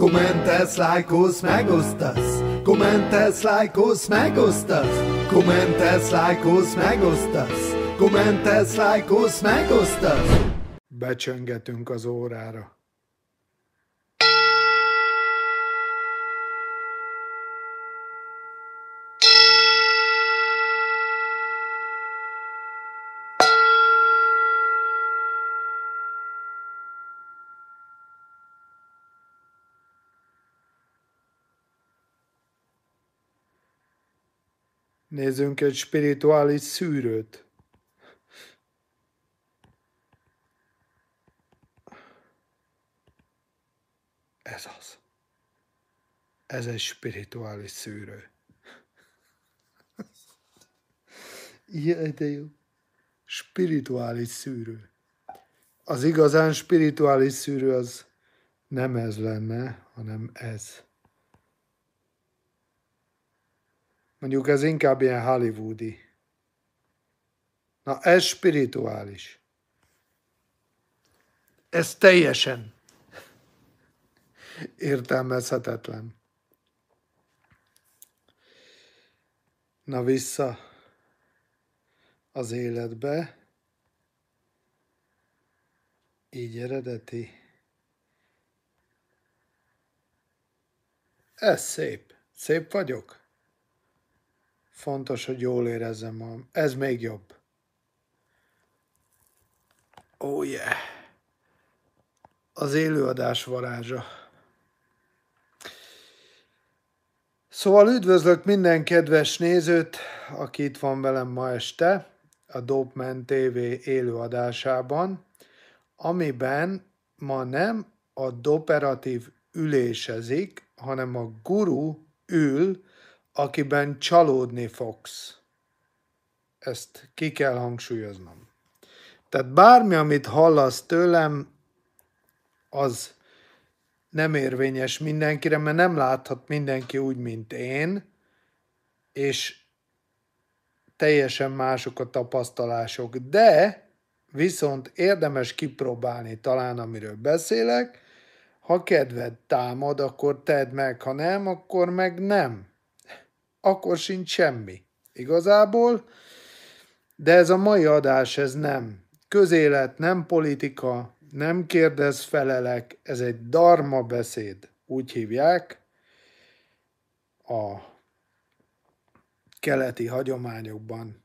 Kommentelsz, lájkolsz, megosztasz Kommentelsz, lájkolsz, megosztasz Kommentelsz, lájkolsz, megosztasz Kommentelsz, lájkolsz, megosztasz Becsöngetünk az órára. Nézzünk egy spirituális szűrőt. Ez az. Ez egy spirituális szűrő. Ilyen de jó. Spirituális szűrő. Az igazán spirituális szűrő az nem ez lenne, hanem ez. Mondjuk ez inkább ilyen hollywoodi. Na, ez spirituális. Ez teljesen értelmezhetetlen. Na vissza az életbe. Így eredeti. Ez szép. Szép vagyok. Fontos, hogy jól érezzem magam. Ez még jobb. Oh yeah! Az élőadás varázsa. Szóval üdvözlök minden kedves nézőt, aki itt van velem ma este a Dopman TV élőadásában, amiben ma nem a doperatív ülésezik, hanem a guru ül, akiben csalódni fogsz. Ezt ki kell hangsúlyoznom. Tehát bármi, amit hallasz tőlem, az nem érvényes mindenkire, mert nem láthat mindenki úgy, mint én, és teljesen mások a tapasztalások. De viszont érdemes kipróbálni talán, amiről beszélek. Ha kedved támad, akkor tedd meg, ha nem, akkor meg nem akkor sincs semmi. Igazából, de ez a mai adás, ez nem. Közélet, nem politika, nem kérdez felelek, ez egy darma beszéd, úgy hívják a keleti hagyományokban.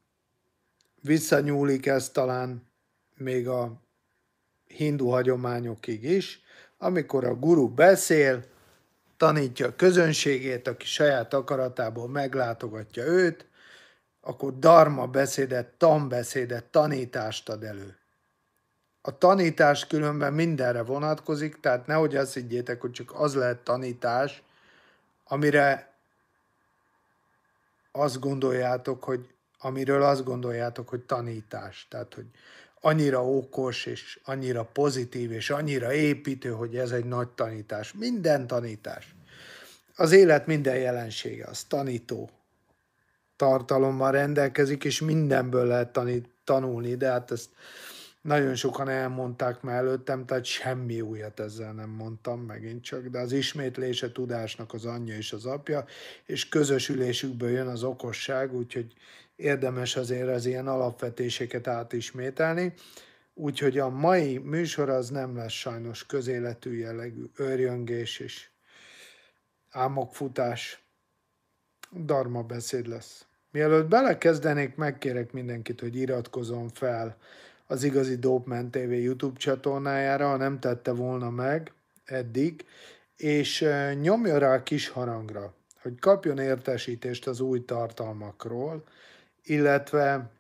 Visszanyúlik ez talán még a hindu hagyományokig is, amikor a guru beszél, tanítja a közönségét, aki saját akaratából meglátogatja őt, akkor darma beszédet, tanbeszédet, tanítást ad elő. A tanítás különben mindenre vonatkozik, tehát nehogy azt higgyétek, hogy csak az lehet tanítás, amire azt gondoljátok, hogy amiről azt gondoljátok, hogy tanítás. Tehát, hogy annyira okos, és annyira pozitív, és annyira építő, hogy ez egy nagy tanítás. Minden tanítás. Az élet minden jelensége, az tanító tartalommal rendelkezik, és mindenből lehet tanít, tanulni, de hát ezt nagyon sokan elmondták már előttem, tehát semmi újat ezzel nem mondtam megint csak, de az ismétlése tudásnak az anyja és az apja, és közös ülésükből jön az okosság, úgyhogy érdemes azért az ilyen alapvetéseket átismételni. Úgyhogy a mai műsor az nem lesz sajnos közéletű jellegű örjöngés és álmokfutás, darma beszéd lesz. Mielőtt belekezdenék, megkérek mindenkit, hogy iratkozom fel az igazi Dopman TV YouTube csatornájára, ha nem tette volna meg eddig, és nyomja rá a kis harangra, hogy kapjon értesítést az új tartalmakról, illetve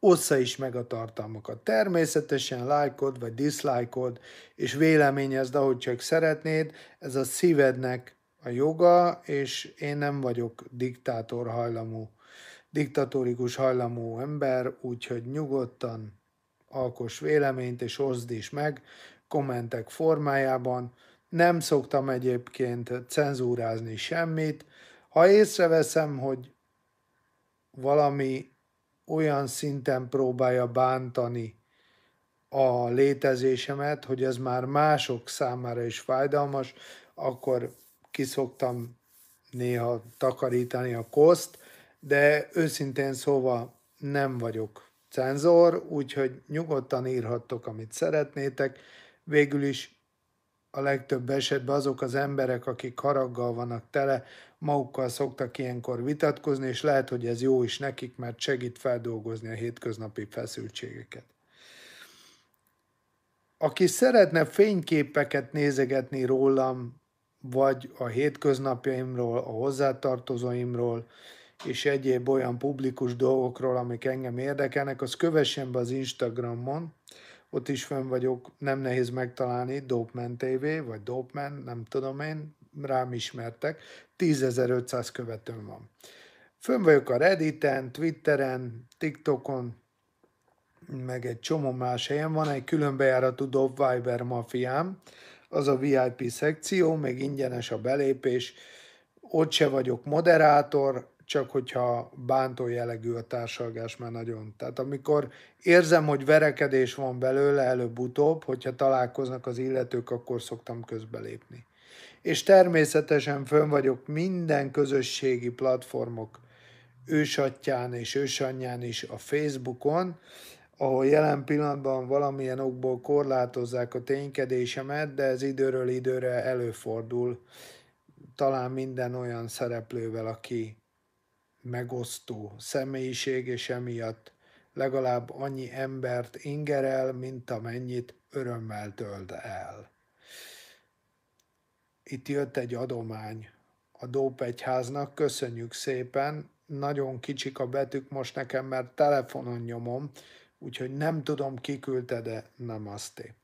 ossza is meg a tartalmakat. Természetesen lájkod vagy diszlájkod, és véleményezd, ahogy csak szeretnéd, ez a szívednek a joga, és én nem vagyok diktátor hajlamú, diktatórikus hajlamú ember, úgyhogy nyugodtan alkos véleményt, és oszd is meg kommentek formájában. Nem szoktam egyébként cenzúrázni semmit. Ha észreveszem, hogy valami olyan szinten próbálja bántani a létezésemet, hogy ez már mások számára is fájdalmas, akkor kiszoktam néha takarítani a koszt, de őszintén szóval nem vagyok cenzor, úgyhogy nyugodtan írhattok, amit szeretnétek. Végül is a legtöbb esetben azok az emberek, akik haraggal vannak tele, Magukkal szoktak ilyenkor vitatkozni, és lehet, hogy ez jó is nekik, mert segít feldolgozni a hétköznapi feszültségeket. Aki szeretne fényképeket nézegetni rólam, vagy a hétköznapjaimról, a hozzátartozóimról, és egyéb olyan publikus dolgokról, amik engem érdekelnek, az kövessen be az Instagramon, ott is fönn vagyok, nem nehéz megtalálni, Dopeman TV, vagy Dopeman, nem tudom én, rám ismertek, 10.500 követőm van. Fönn vagyok a Redditen, Twitteren, TikTokon, meg egy csomó más helyen. Van egy különbejáratú Dob Viber mafiám, az a VIP szekció, meg ingyenes a belépés. Ott se vagyok moderátor, csak hogyha bántó jellegű a társalgás már nagyon. Tehát amikor érzem, hogy verekedés van belőle előbb-utóbb, hogyha találkoznak az illetők, akkor szoktam közbelépni és természetesen fönn vagyok minden közösségi platformok ősatján és ősanyján is a Facebookon, ahol jelen pillanatban valamilyen okból korlátozzák a ténykedésemet, de ez időről időre előfordul talán minden olyan szereplővel, aki megosztó személyiség, és emiatt legalább annyi embert ingerel, mint amennyit örömmel tölt el itt jött egy adomány a Dópegyháznak, köszönjük szépen, nagyon kicsik a betűk most nekem, mert telefonon nyomom, úgyhogy nem tudom, küldte, de nem azté.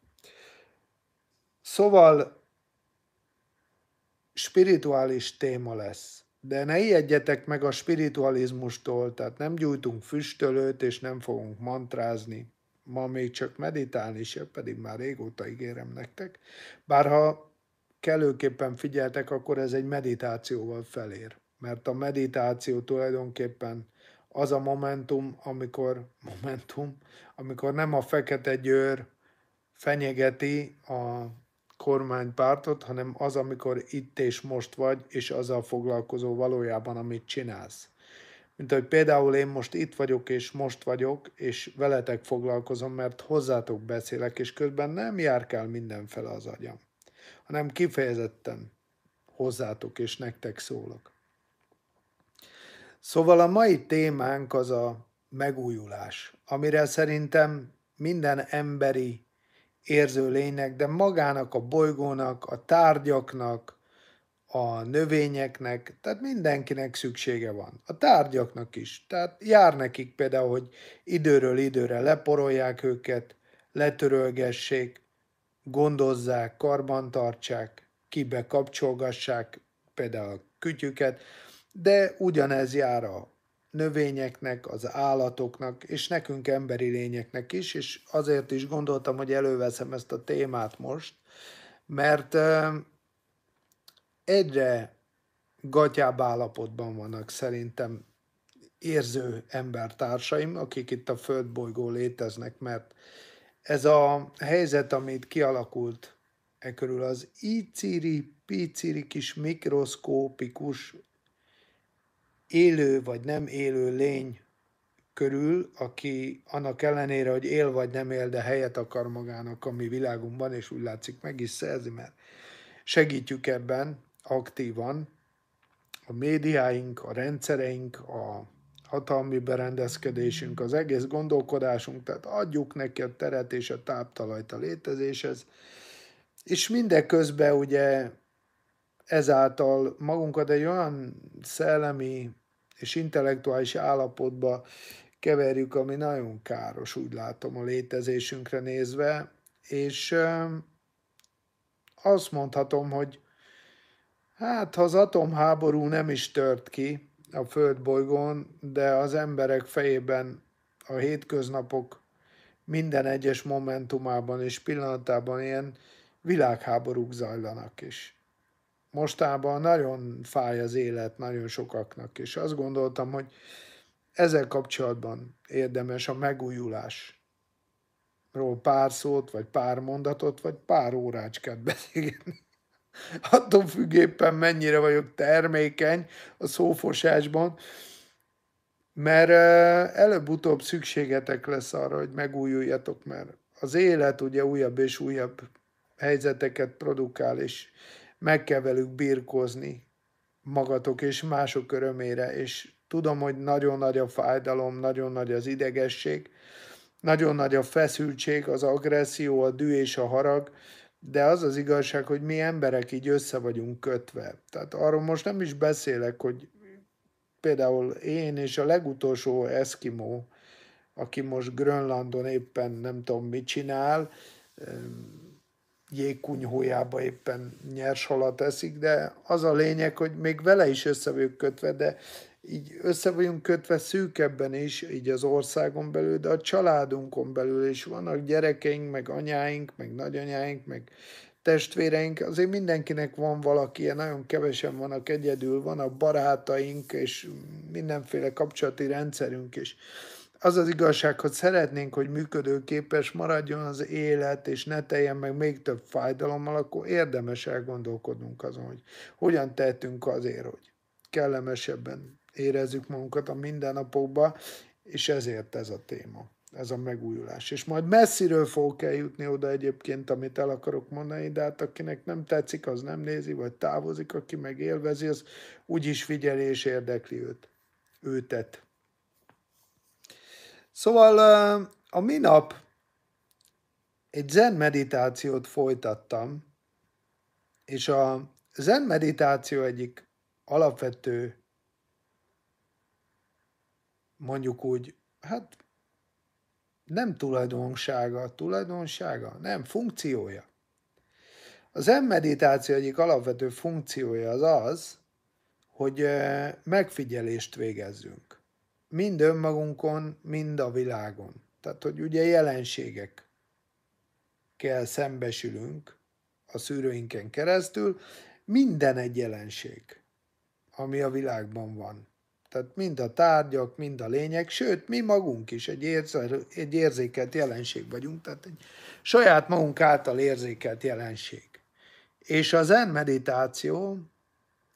Szóval spirituális téma lesz. De ne ijedjetek meg a spiritualizmustól, tehát nem gyújtunk füstölőt, és nem fogunk mantrázni. Ma még csak meditálni és pedig már régóta ígérem nektek. Bárha kellőképpen figyeltek, akkor ez egy meditációval felér. Mert a meditáció tulajdonképpen az a momentum, amikor, momentum, amikor nem a fekete győr fenyegeti a kormánypártot, hanem az, amikor itt és most vagy, és azzal foglalkozó valójában, amit csinálsz. Mint hogy például én most itt vagyok, és most vagyok, és veletek foglalkozom, mert hozzátok beszélek, és közben nem járkál mindenfele az agyam hanem kifejezetten hozzátok és nektek szólok. Szóval a mai témánk az a megújulás, amire szerintem minden emberi érző lénynek, de magának, a bolygónak, a tárgyaknak, a növényeknek, tehát mindenkinek szüksége van. A tárgyaknak is. Tehát jár nekik például, hogy időről időre leporolják őket, letörölgessék, gondozzák, karbantartsák, kibe kapcsolgassák például a kütyüket, de ugyanez jár a növényeknek, az állatoknak, és nekünk emberi lényeknek is, és azért is gondoltam, hogy előveszem ezt a témát most, mert egyre gatyább állapotban vannak szerintem érző embertársaim, akik itt a földbolygó léteznek, mert ez a helyzet, amit kialakult e körül az iciri, piciri kis mikroszkópikus élő vagy nem élő lény körül, aki annak ellenére, hogy él vagy nem él, de helyet akar magának a mi világunkban, és úgy látszik meg is szerzi, mert segítjük ebben aktívan a médiáink, a rendszereink, a hatalmi berendezkedésünk, az egész gondolkodásunk, tehát adjuk neki a teret és a táptalajt a létezéshez, és mindeközben ugye ezáltal magunkat egy olyan szellemi és intellektuális állapotba keverjük, ami nagyon káros, úgy látom, a létezésünkre nézve, és azt mondhatom, hogy hát ha az atomháború nem is tört ki, a földbolygón, de az emberek fejében a hétköznapok minden egyes momentumában és pillanatában ilyen világháborúk zajlanak is. Mostában nagyon fáj az élet nagyon sokaknak, és azt gondoltam, hogy ezzel kapcsolatban érdemes a megújulásról pár szót, vagy pár mondatot, vagy pár órácskát beszélgetni attól függéppen mennyire vagyok termékeny a szófosásban, mert előbb-utóbb szükségetek lesz arra, hogy megújuljatok, mert az élet ugye újabb és újabb helyzeteket produkál, és meg kell velük birkózni magatok és mások örömére, és tudom, hogy nagyon nagy a fájdalom, nagyon nagy az idegesség, nagyon nagy a feszültség, az agresszió, a dű és a harag, de az az igazság, hogy mi emberek így össze vagyunk kötve. Tehát arról most nem is beszélek, hogy például én és a legutolsó Eskimo, aki most Grönlandon éppen nem tudom mit csinál, jégkunyhójába éppen nyers halat eszik, de az a lényeg, hogy még vele is össze vagyok kötve, de így össze vagyunk kötve szűkebben is, így az országon belül, de a családunkon belül is vannak gyerekeink, meg anyáink, meg nagyanyáink, meg testvéreink, azért mindenkinek van valaki, nagyon kevesen vannak egyedül, van a barátaink, és mindenféle kapcsolati rendszerünk is. Az az igazság, hogy szeretnénk, hogy működőképes maradjon az élet, és ne teljen meg még több fájdalommal, akkor érdemes elgondolkodnunk azon, hogy hogyan tehetünk azért, hogy kellemesebben érezzük magunkat a mindennapokban, és ezért ez a téma, ez a megújulás. És majd messziről fogok eljutni oda egyébként, amit el akarok mondani, de hát akinek nem tetszik, az nem nézi, vagy távozik, aki meg élvezi, az úgyis figyeli és érdekli őt, őtet. Szóval a minap egy zen meditációt folytattam, és a zen meditáció egyik alapvető mondjuk úgy, hát nem tulajdonsága tulajdonsága, nem, funkciója. Az M-meditáció egyik alapvető funkciója az az, hogy megfigyelést végezzünk. Mind önmagunkon, mind a világon. Tehát, hogy ugye jelenségekkel szembesülünk a szűrőinken keresztül, minden egy jelenség, ami a világban van. Tehát mind a tárgyak, mind a lények, sőt, mi magunk is egy, érző, egy érzékelt jelenség vagyunk, tehát egy saját magunk által érzékelt jelenség. És az zen meditáció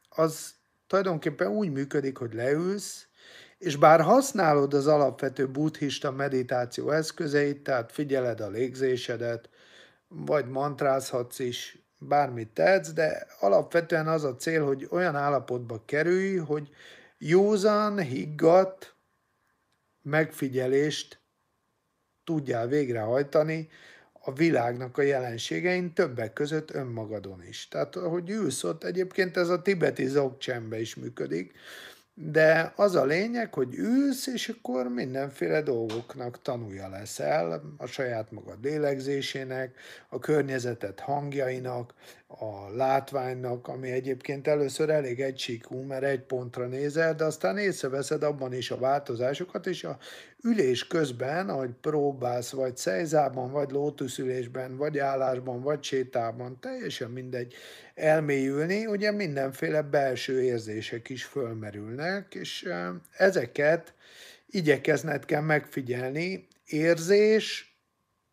az tulajdonképpen úgy működik, hogy leülsz, és bár használod az alapvető buddhista meditáció eszközeit, tehát figyeled a légzésedet, vagy mantrázhatsz is, bármit tetsz, de alapvetően az a cél, hogy olyan állapotba kerülj, hogy józan, higgadt megfigyelést tudjál végrehajtani a világnak a jelenségein, többek között önmagadon is. Tehát, ahogy ülsz ott, egyébként ez a tibeti zogcsembe is működik, de az a lényeg, hogy ülsz, és akkor mindenféle dolgoknak tanulja leszel, a saját magad lélegzésének, a környezetet hangjainak, a látványnak, ami egyébként először elég egysíkú, mert egy pontra nézel, de aztán észreveszed abban is a változásokat, és a ülés közben, ahogy próbálsz, vagy szejzában, vagy lótuszülésben, vagy állásban, vagy sétában, teljesen mindegy, elmélyülni, ugye mindenféle belső érzések is fölmerülnek, és ezeket igyekezned kell megfigyelni, érzés,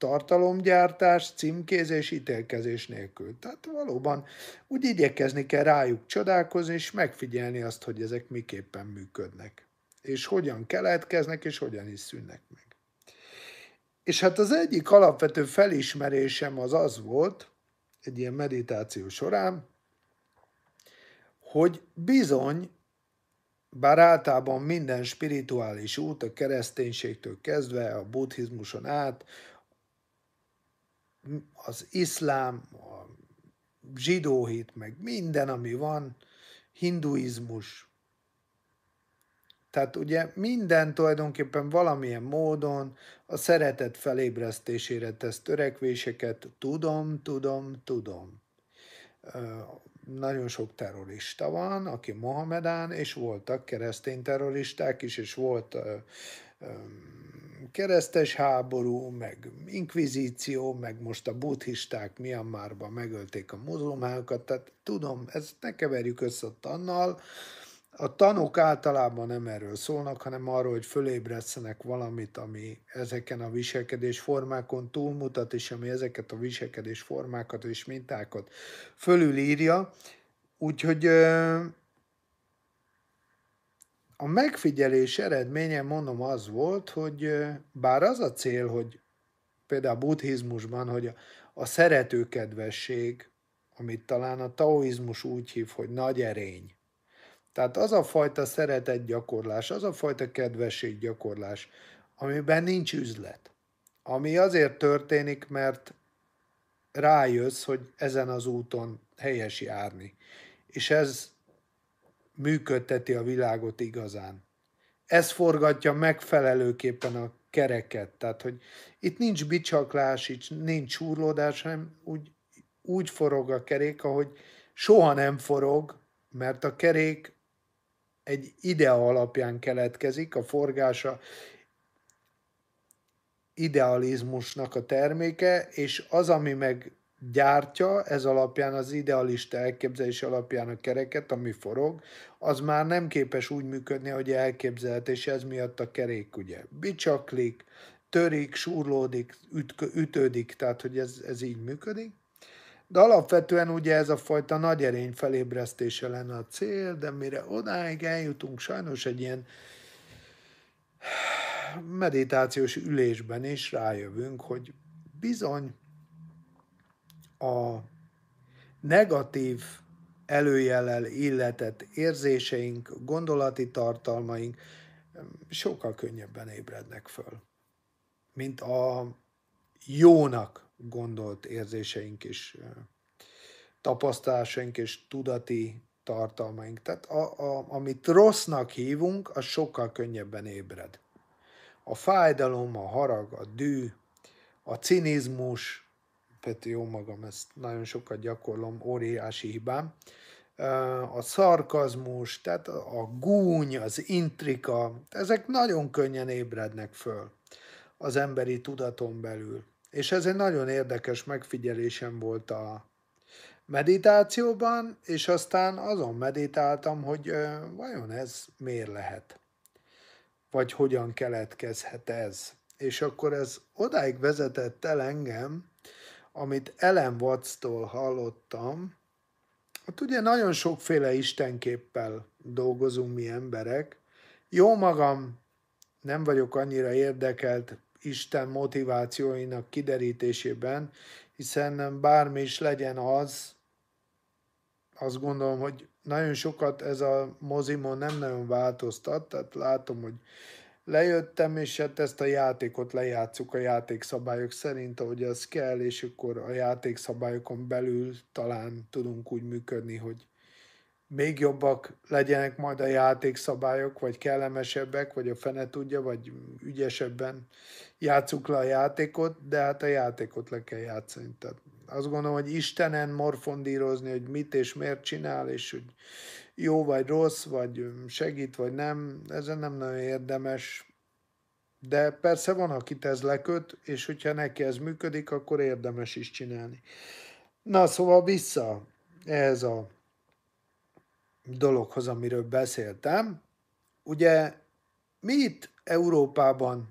tartalomgyártás, címkézés, ítélkezés nélkül. Tehát valóban úgy igyekezni kell rájuk csodálkozni, és megfigyelni azt, hogy ezek miképpen működnek, és hogyan keletkeznek, és hogyan is szűnnek meg. És hát az egyik alapvető felismerésem az az volt, egy ilyen meditáció során, hogy bizony, bár általában minden spirituális út, a kereszténységtől kezdve, a buddhizmuson át, az iszlám, a zsidóhit, meg minden, ami van, hinduizmus. Tehát ugye minden tulajdonképpen valamilyen módon a szeretet felébresztésére tesz törekvéseket, tudom, tudom, tudom. Nagyon sok terrorista van, aki Mohamedán, és voltak keresztény terroristák is, és volt keresztes háború, meg inkvizíció, meg most a buddhisták Myanmarban megölték a muzulmánokat, tehát tudom, ezt ne keverjük össze a tannal, a tanok általában nem erről szólnak, hanem arról, hogy fölébresztenek valamit, ami ezeken a formákon túlmutat, és ami ezeket a formákat és mintákat fölülírja. Úgyhogy a megfigyelés eredménye mondom az volt, hogy bár az a cél, hogy például a buddhizmusban, hogy a, a szeretőkedvesség, amit talán a taoizmus úgy hív, hogy nagy erény. Tehát az a fajta szeretett gyakorlás, az a fajta kedvesség gyakorlás, amiben nincs üzlet. Ami azért történik, mert rájössz, hogy ezen az úton helyes járni. És ez működteti a világot igazán. Ez forgatja megfelelőképpen a kereket. Tehát, hogy itt nincs bicsaklás, itt nincs súrlódás, hanem úgy, úgy forog a kerék, ahogy soha nem forog, mert a kerék egy idea alapján keletkezik, a forgása idealizmusnak a terméke, és az, ami meg gyártja, ez alapján az idealista elképzelés alapján a kereket, ami forog, az már nem képes úgy működni, hogy elképzelhet, és ez miatt a kerék ugye bicsaklik, törik, súrlódik, ütk, ütődik, tehát hogy ez, ez így működik. De alapvetően ugye ez a fajta nagy erény felébresztése lenne a cél, de mire odáig eljutunk, sajnos egy ilyen meditációs ülésben is rájövünk, hogy bizony a negatív előjellel illetett érzéseink, gondolati tartalmaink sokkal könnyebben ébrednek föl, mint a jónak gondolt érzéseink és tapasztalásaink és tudati tartalmaink. Tehát a, a, amit rossznak hívunk, az sokkal könnyebben ébred. A fájdalom, a harag, a dű, a cinizmus, Peti, jó magam, ezt nagyon sokat gyakorlom, óriási hibám. A szarkazmus, tehát a gúny, az intrika, ezek nagyon könnyen ébrednek föl az emberi tudaton belül. És ez egy nagyon érdekes megfigyelésem volt a meditációban, és aztán azon meditáltam, hogy vajon ez miért lehet, vagy hogyan keletkezhet ez. És akkor ez odáig vezetett el engem, amit Ellen Watts-tól hallottam, hát ugye nagyon sokféle istenképpel dolgozunk mi emberek. Jó magam, nem vagyok annyira érdekelt Isten motivációinak kiderítésében, hiszen bármi is legyen az, azt gondolom, hogy nagyon sokat ez a mozimon nem nagyon változtat, tehát látom, hogy lejöttem, és hát ezt a játékot lejátszuk a játékszabályok szerint, ahogy az kell, és akkor a játékszabályokon belül talán tudunk úgy működni, hogy még jobbak legyenek majd a játékszabályok, vagy kellemesebbek, vagy a fene tudja, vagy ügyesebben játsszuk le a játékot, de hát a játékot le kell játszani. Tehát azt gondolom, hogy Istenen morfondírozni, hogy mit és miért csinál, és hogy jó vagy rossz, vagy segít, vagy nem, ezen nem nagyon érdemes. De persze van, akit ez leköt, és hogyha neki ez működik, akkor érdemes is csinálni. Na, szóval vissza ehhez a dologhoz, amiről beszéltem. Ugye mi itt Európában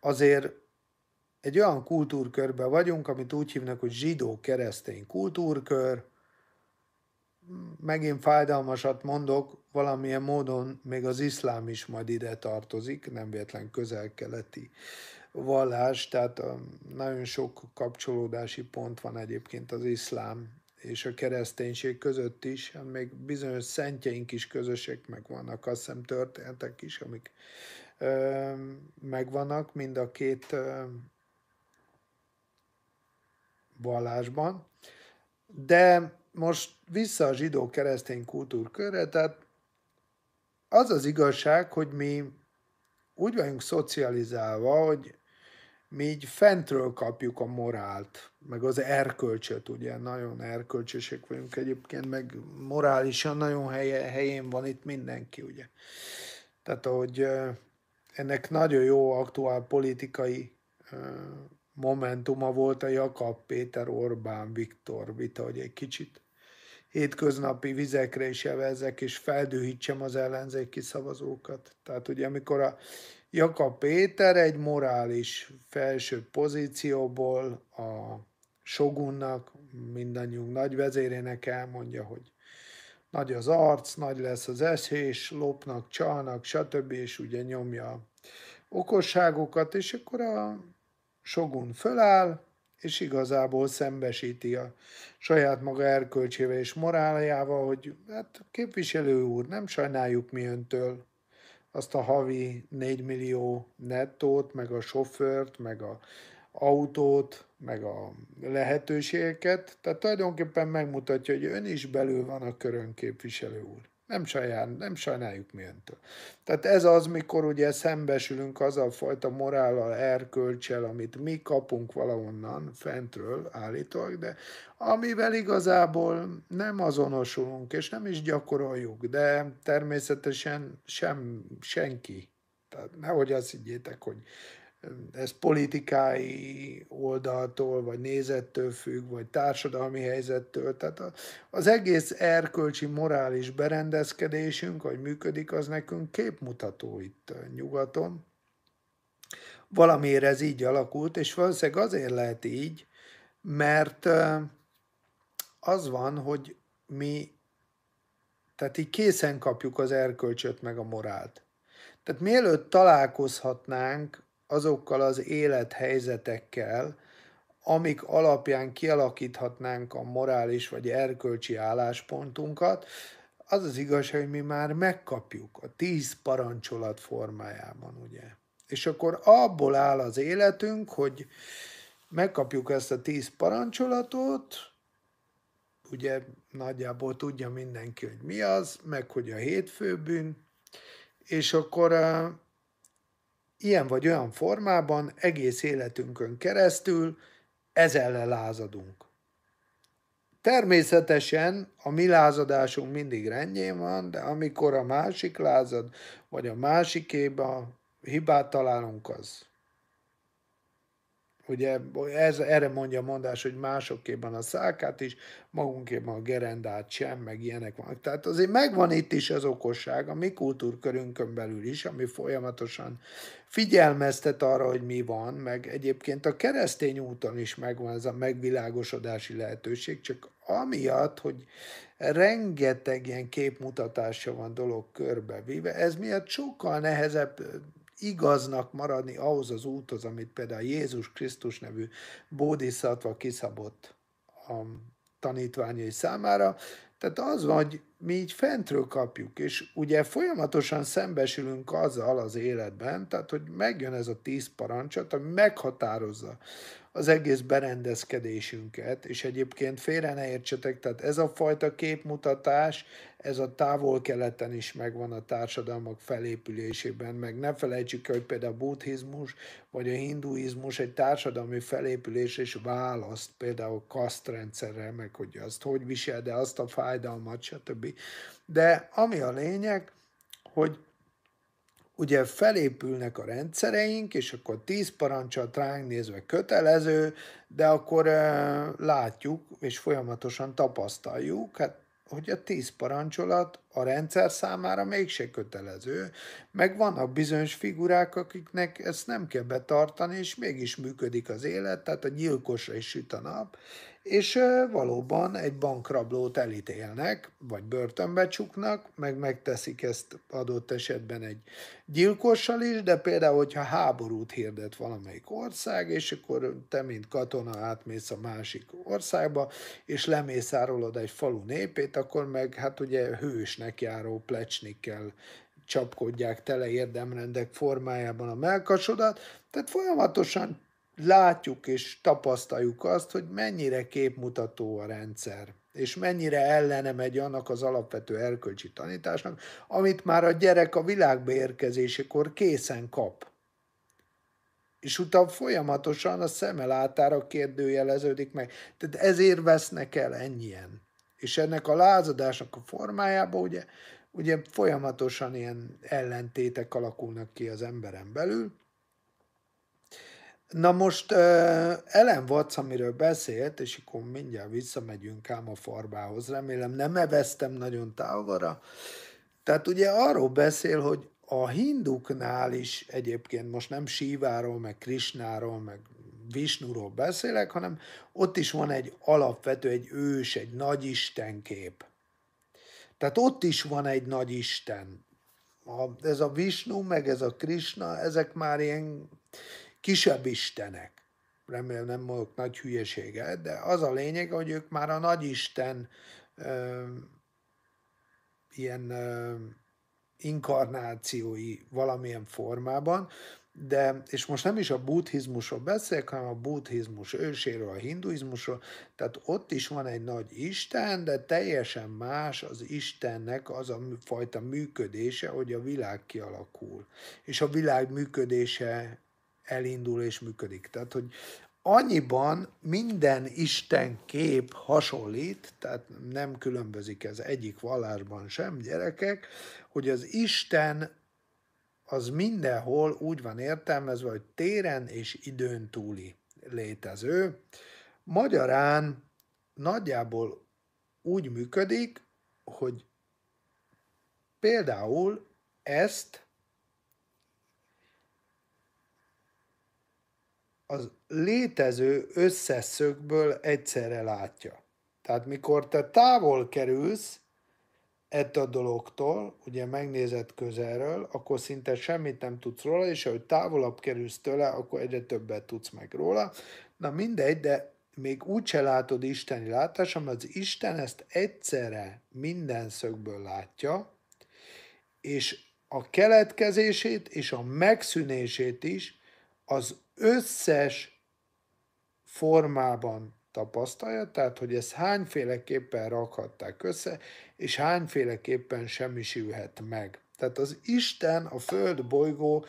azért egy olyan kultúrkörben vagyunk, amit úgy hívnak, hogy zsidó-keresztény kultúrkör, megint fájdalmasat mondok, valamilyen módon még az iszlám is majd ide tartozik, nem véletlen közel-keleti vallás, tehát nagyon sok kapcsolódási pont van egyébként az iszlám és a kereszténység között is, hát még bizonyos szentjeink is közösek megvannak, azt hiszem történetek is, amik ö, megvannak mind a két ö, vallásban. De most vissza a zsidó-keresztény kultúrkörre, tehát az az igazság, hogy mi úgy vagyunk szocializálva, hogy mi így fentről kapjuk a morált, meg az erkölcsöt, ugye nagyon erkölcsösek vagyunk egyébként, meg morálisan nagyon helye, helyén van itt mindenki, ugye. Tehát, hogy ennek nagyon jó aktuál politikai momentuma volt a Jakab Péter Orbán Viktor vita, hogy egy kicsit hétköznapi vizekre is evezek, és feldühítsem az ellenzéki szavazókat. Tehát ugye amikor a Jakab Péter egy morális felső pozícióból a Sogunnak, mindannyiunk nagy vezérének elmondja, hogy nagy az arc, nagy lesz az eszés, lopnak, csalnak, stb. és ugye nyomja okosságokat, és akkor a Sogun föláll, és igazából szembesíti a saját maga erkölcsével és moráljával, hogy hát képviselő úr, nem sajnáljuk mi öntől azt a havi 4 millió nettót, meg a sofőrt, meg a autót, meg a lehetőségeket. Tehát tulajdonképpen megmutatja, hogy ön is belül van a körön képviselő úr. Nem, sajnál, nem sajnáljuk mi öntől. Tehát ez az, mikor ugye szembesülünk az a fajta morállal, erkölcsel, amit mi kapunk valahonnan, fentről állítólag, de amivel igazából nem azonosulunk, és nem is gyakoroljuk, de természetesen sem senki. Tehát nehogy azt higgyétek, hogy ez politikai oldaltól, vagy nézettől függ, vagy társadalmi helyzettől. Tehát az egész erkölcsi, morális berendezkedésünk, hogy működik, az nekünk képmutató itt nyugaton. Valamiért ez így alakult, és valószínűleg azért lehet így, mert az van, hogy mi, tehát így készen kapjuk az erkölcsöt meg a morált. Tehát mielőtt találkozhatnánk azokkal az élethelyzetekkel, amik alapján kialakíthatnánk a morális vagy erkölcsi álláspontunkat, az az igazság, hogy mi már megkapjuk a tíz parancsolat formájában, ugye. És akkor abból áll az életünk, hogy megkapjuk ezt a tíz parancsolatot, ugye nagyjából tudja mindenki, hogy mi az, meg hogy a hétfőbűn, és akkor eh, ilyen vagy olyan formában egész életünkön keresztül ez ellen lázadunk. Természetesen a mi lázadásunk mindig rendjén van, de amikor a másik lázad, vagy a a hibát találunk, az Ugye ez, erre mondja a mondás, hogy másokkéban a szákát is, magunkéban a gerendát sem, meg ilyenek van Tehát azért megvan itt is az okosság, a mi kultúrkörünkön belül is, ami folyamatosan figyelmeztet arra, hogy mi van, meg egyébként a keresztény úton is megvan ez a megvilágosodási lehetőség, csak amiatt, hogy rengeteg ilyen képmutatása van dolog körbevéve, ez miatt sokkal nehezebb igaznak maradni ahhoz az úthoz, amit például Jézus Krisztus nevű bódiszatva kiszabott a tanítványai számára. Tehát az van, hogy mi így fentről kapjuk, és ugye folyamatosan szembesülünk azzal az életben, tehát hogy megjön ez a tíz parancsot, ami meghatározza az egész berendezkedésünket, és egyébként félre ne értsetek, tehát ez a fajta képmutatás, ez a távol-keleten is megvan a társadalmak felépülésében, meg ne felejtsük hogy például a buddhizmus vagy a hinduizmus egy társadalmi felépülés és választ például kasztrendszerre, meg hogy azt hogy visel, de azt a fájdalmat, stb. De ami a lényeg, hogy ugye felépülnek a rendszereink, és akkor tíz parancsat ránk nézve kötelező, de akkor látjuk, és folyamatosan tapasztaljuk, hát hogy a tíz parancsolat a rendszer számára mégse kötelező, meg vannak bizonyos figurák, akiknek ezt nem kell betartani, és mégis működik az élet, tehát a nyilkosra is süt a nap, és valóban egy bankrablót elítélnek, vagy börtönbe csuknak, meg megteszik ezt adott esetben egy gyilkossal is, de például, hogyha háborút hirdet valamelyik ország, és akkor te, mint katona átmész a másik országba, és lemészárolod egy falu népét, akkor meg hát ugye hősnek járó plecsnikkel csapkodják tele érdemrendek formájában a melkasodat, tehát folyamatosan látjuk és tapasztaljuk azt, hogy mennyire képmutató a rendszer, és mennyire ellene megy annak az alapvető erkölcsi tanításnak, amit már a gyerek a világba érkezésekor készen kap. És utána folyamatosan a szeme látára kérdőjeleződik meg. Tehát ezért vesznek el ennyien. És ennek a lázadásnak a formájában ugye, ugye folyamatosan ilyen ellentétek alakulnak ki az emberen belül, Na most uh, Ellen Watts, amiről beszélt, és akkor mindjárt visszamegyünk ám a farbához, remélem nem eveztem nagyon távolra. Tehát ugye arról beszél, hogy a hinduknál is egyébként most nem Síváról, meg Krisnáról, meg Visnuról beszélek, hanem ott is van egy alapvető, egy ős, egy nagy istenkép. Tehát ott is van egy nagy isten. A, ez a Visnu, meg ez a Krishna, ezek már ilyen kisebb istenek. Remélem nem mondok nagy hülyeséget, de az a lényeg, hogy ők már a nagy isten ö, ilyen ö, inkarnációi valamilyen formában, de, és most nem is a buddhizmusról beszélek, hanem a buddhizmus őséről, a hinduizmusról, tehát ott is van egy nagy Isten, de teljesen más az Istennek az a fajta működése, hogy a világ kialakul, és a világ működése elindul és működik. Tehát, hogy annyiban minden Isten kép hasonlít, tehát nem különbözik ez egyik vallásban sem, gyerekek, hogy az Isten az mindenhol úgy van értelmezve, hogy téren és időn túli létező. Magyarán nagyjából úgy működik, hogy például ezt az létező összes szögből egyszerre látja. Tehát mikor te távol kerülsz ettől a dologtól, ugye megnézed közelről, akkor szinte semmit nem tudsz róla, és ahogy távolabb kerülsz tőle, akkor egyre többet tudsz meg róla. Na mindegy, de még úgy se látod isteni látásom, mert az Isten ezt egyszerre minden szögből látja, és a keletkezését és a megszűnését is az összes formában tapasztalja, tehát hogy ezt hányféleképpen rakhatták össze, és hányféleképpen semmisülhet meg. Tehát az Isten a Föld bolygó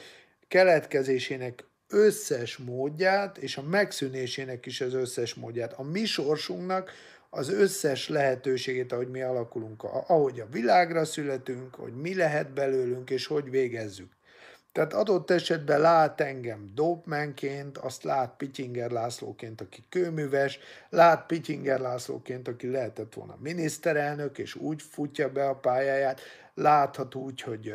keletkezésének összes módját, és a megszűnésének is az összes módját. A mi sorsunknak az összes lehetőségét, ahogy mi alakulunk, ahogy a világra születünk, hogy mi lehet belőlünk, és hogy végezzük. Tehát adott esetben lát engem Dobmenként, azt lát Pityinger Lászlóként, aki kőműves, lát Pityinger Lászlóként, aki lehetett volna miniszterelnök, és úgy futja be a pályáját, láthat úgy, hogy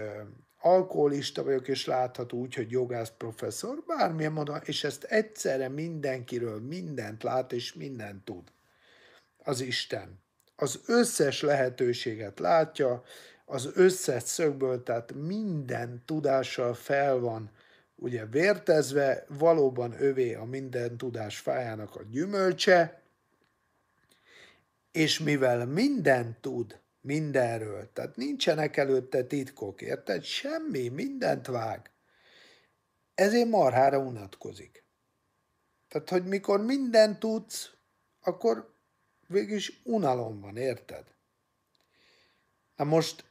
alkoholista vagyok, és láthat úgy, hogy jogász professzor, bármilyen módon, és ezt egyszerre mindenkiről mindent lát, és mindent tud. Az Isten. Az összes lehetőséget látja, az összes szögből, tehát minden tudással fel van ugye vértezve, valóban övé a minden tudás fájának a gyümölcse, és mivel minden tud mindenről, tehát nincsenek előtte titkok, érted? Semmi, mindent vág. Ezért marhára unatkozik. Tehát, hogy mikor mindent tudsz, akkor végülis unalom van, érted? Na most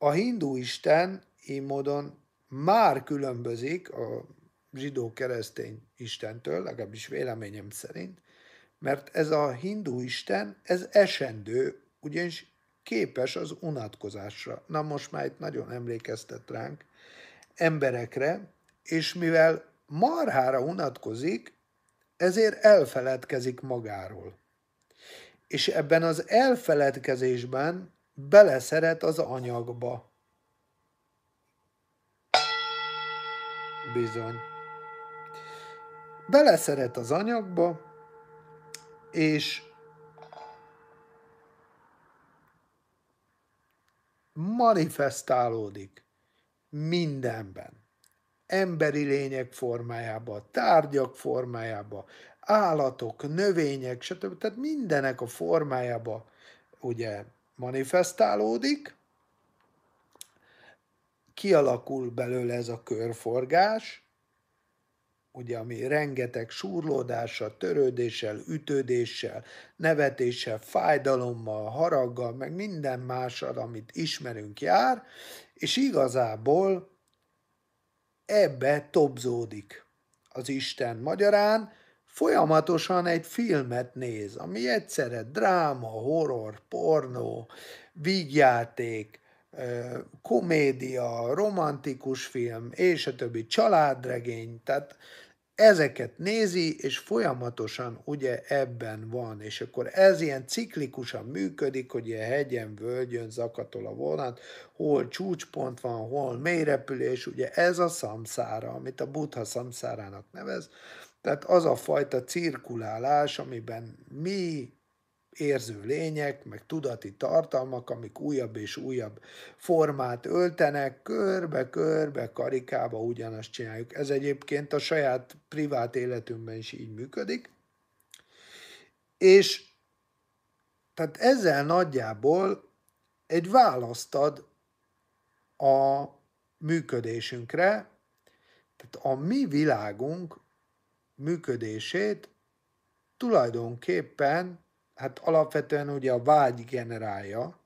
a hindú Isten így módon már különbözik a zsidó-keresztény Istentől, legalábbis véleményem szerint, mert ez a hindú Isten, ez esendő, ugyanis képes az unatkozásra. Na most már itt nagyon emlékeztet ránk emberekre, és mivel marhára unatkozik, ezért elfeledkezik magáról. És ebben az elfeledkezésben beleszeret az anyagba. Bizony. Beleszeret az anyagba, és manifestálódik mindenben. Emberi lények formájába, tárgyak formájába, állatok, növények, stb. Tehát mindenek a formájába, ugye, manifestálódik, kialakul belőle ez a körforgás, ugye, ami rengeteg súrlódással, törődéssel, ütődéssel, nevetéssel, fájdalommal, haraggal, meg minden mással, amit ismerünk jár, és igazából ebbe tobzódik az Isten magyarán, folyamatosan egy filmet néz, ami egyszerre dráma, horror, pornó, vígjáték, komédia, romantikus film, és a többi, családregény, tehát ezeket nézi, és folyamatosan ugye ebben van, és akkor ez ilyen ciklikusan működik, hogy ilyen hegyen, völgyön zakatol a vonat, hol csúcspont van, hol mélyrepülés, ugye ez a szamszára, amit a buddha szamszárának nevez, tehát az a fajta cirkulálás, amiben mi érző lények, meg tudati tartalmak, amik újabb és újabb formát öltenek, körbe-körbe, karikába ugyanazt csináljuk. Ez egyébként a saját privát életünkben is így működik. És tehát ezzel nagyjából egy választ ad a működésünkre, tehát a mi világunk működését tulajdonképpen, hát alapvetően ugye a vágy generálja,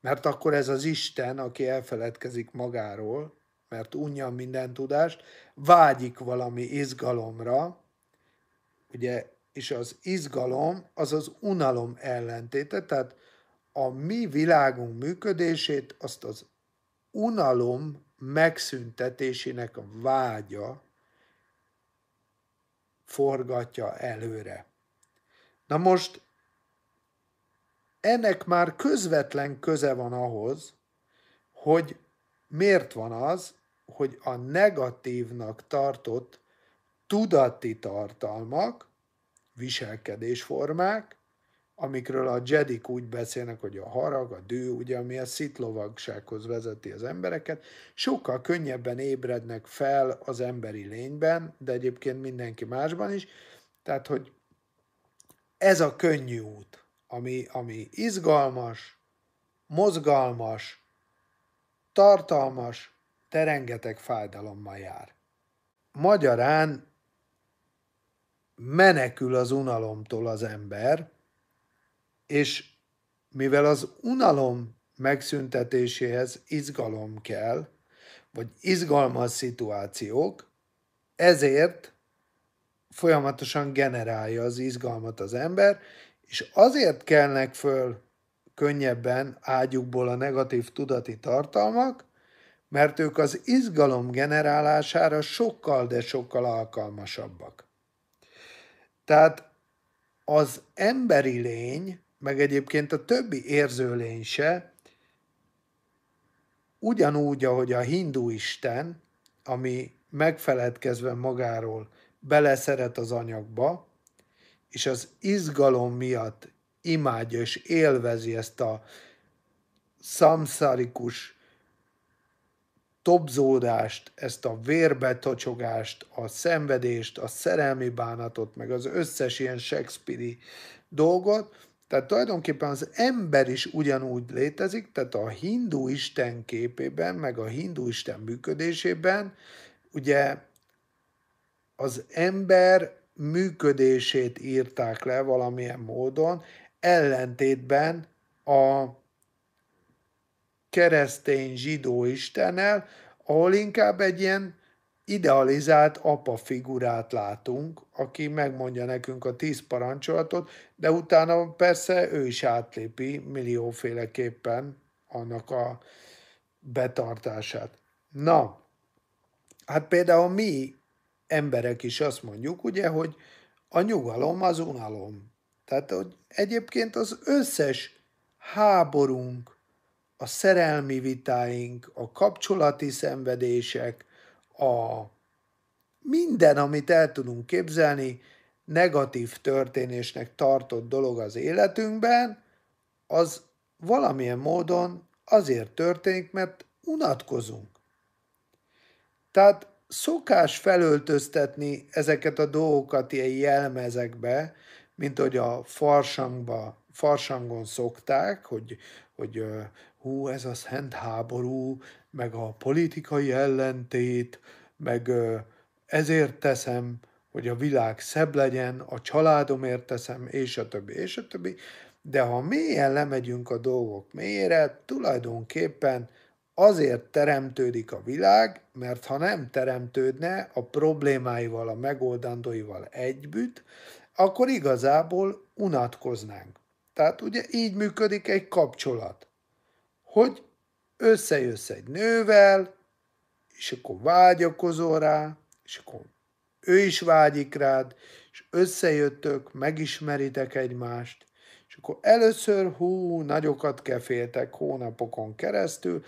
mert akkor ez az Isten, aki elfeledkezik magáról, mert unja minden tudást, vágyik valami izgalomra, ugye, és az izgalom az az unalom ellentéte, tehát a mi világunk működését azt az unalom megszüntetésének vágya forgatja előre. Na most ennek már közvetlen köze van ahhoz, hogy miért van az, hogy a negatívnak tartott tudati tartalmak, viselkedésformák amikről a jedik úgy beszélnek, hogy a harag, a dű, ugye, ami a szitlovagsághoz vezeti az embereket, sokkal könnyebben ébrednek fel az emberi lényben, de egyébként mindenki másban is, tehát, hogy ez a könnyű út, ami, ami izgalmas, mozgalmas, tartalmas, de rengeteg fájdalommal jár. Magyarán menekül az unalomtól az ember, és mivel az unalom megszüntetéséhez izgalom kell, vagy izgalmas szituációk, ezért folyamatosan generálja az izgalmat az ember, és azért kelnek föl könnyebben ágyukból a negatív tudati tartalmak, mert ők az izgalom generálására sokkal, de sokkal alkalmasabbak. Tehát az emberi lény meg egyébként a többi érzőlény se, ugyanúgy, ahogy a hindu isten, ami megfeledkezve magáról beleszeret az anyagba, és az izgalom miatt imádja és élvezi ezt a szamszarikus tobzódást, ezt a vérbetocsogást, a szenvedést, a szerelmi bánatot, meg az összes ilyen Shakespeare-i dolgot, tehát tulajdonképpen az ember is ugyanúgy létezik, tehát a hindu isten képében, meg a hindu isten működésében, ugye az ember működését írták le valamilyen módon, ellentétben a keresztény zsidó istennel, ahol inkább egy ilyen idealizált apa figurát látunk, aki megmondja nekünk a tíz parancsolatot, de utána persze ő is átlépi millióféleképpen annak a betartását. Na, hát például mi emberek is azt mondjuk, ugye, hogy a nyugalom az unalom. Tehát, hogy egyébként az összes háborunk, a szerelmi vitáink, a kapcsolati szenvedések, a minden, amit el tudunk képzelni, negatív történésnek tartott dolog az életünkben, az valamilyen módon azért történik, mert unatkozunk. Tehát szokás felöltöztetni ezeket a dolgokat ilyen jelmezekbe, mint hogy a farsangba, farsangon szokták, hogy, hogy hú, ez a szent háború, meg a politikai ellentét, meg ezért teszem, hogy a világ szebb legyen, a családomért teszem, és a többi, és a többi. De ha mélyen lemegyünk a dolgok mélyére, tulajdonképpen azért teremtődik a világ, mert ha nem teremtődne a problémáival, a megoldandóival együtt, akkor igazából unatkoznánk. Tehát ugye így működik egy kapcsolat, hogy összejössz egy nővel, és akkor vágyakozol rá, és akkor ő is vágyik rád, és összejöttök, megismeritek egymást, és akkor először hú, nagyokat keféltek hónapokon keresztül,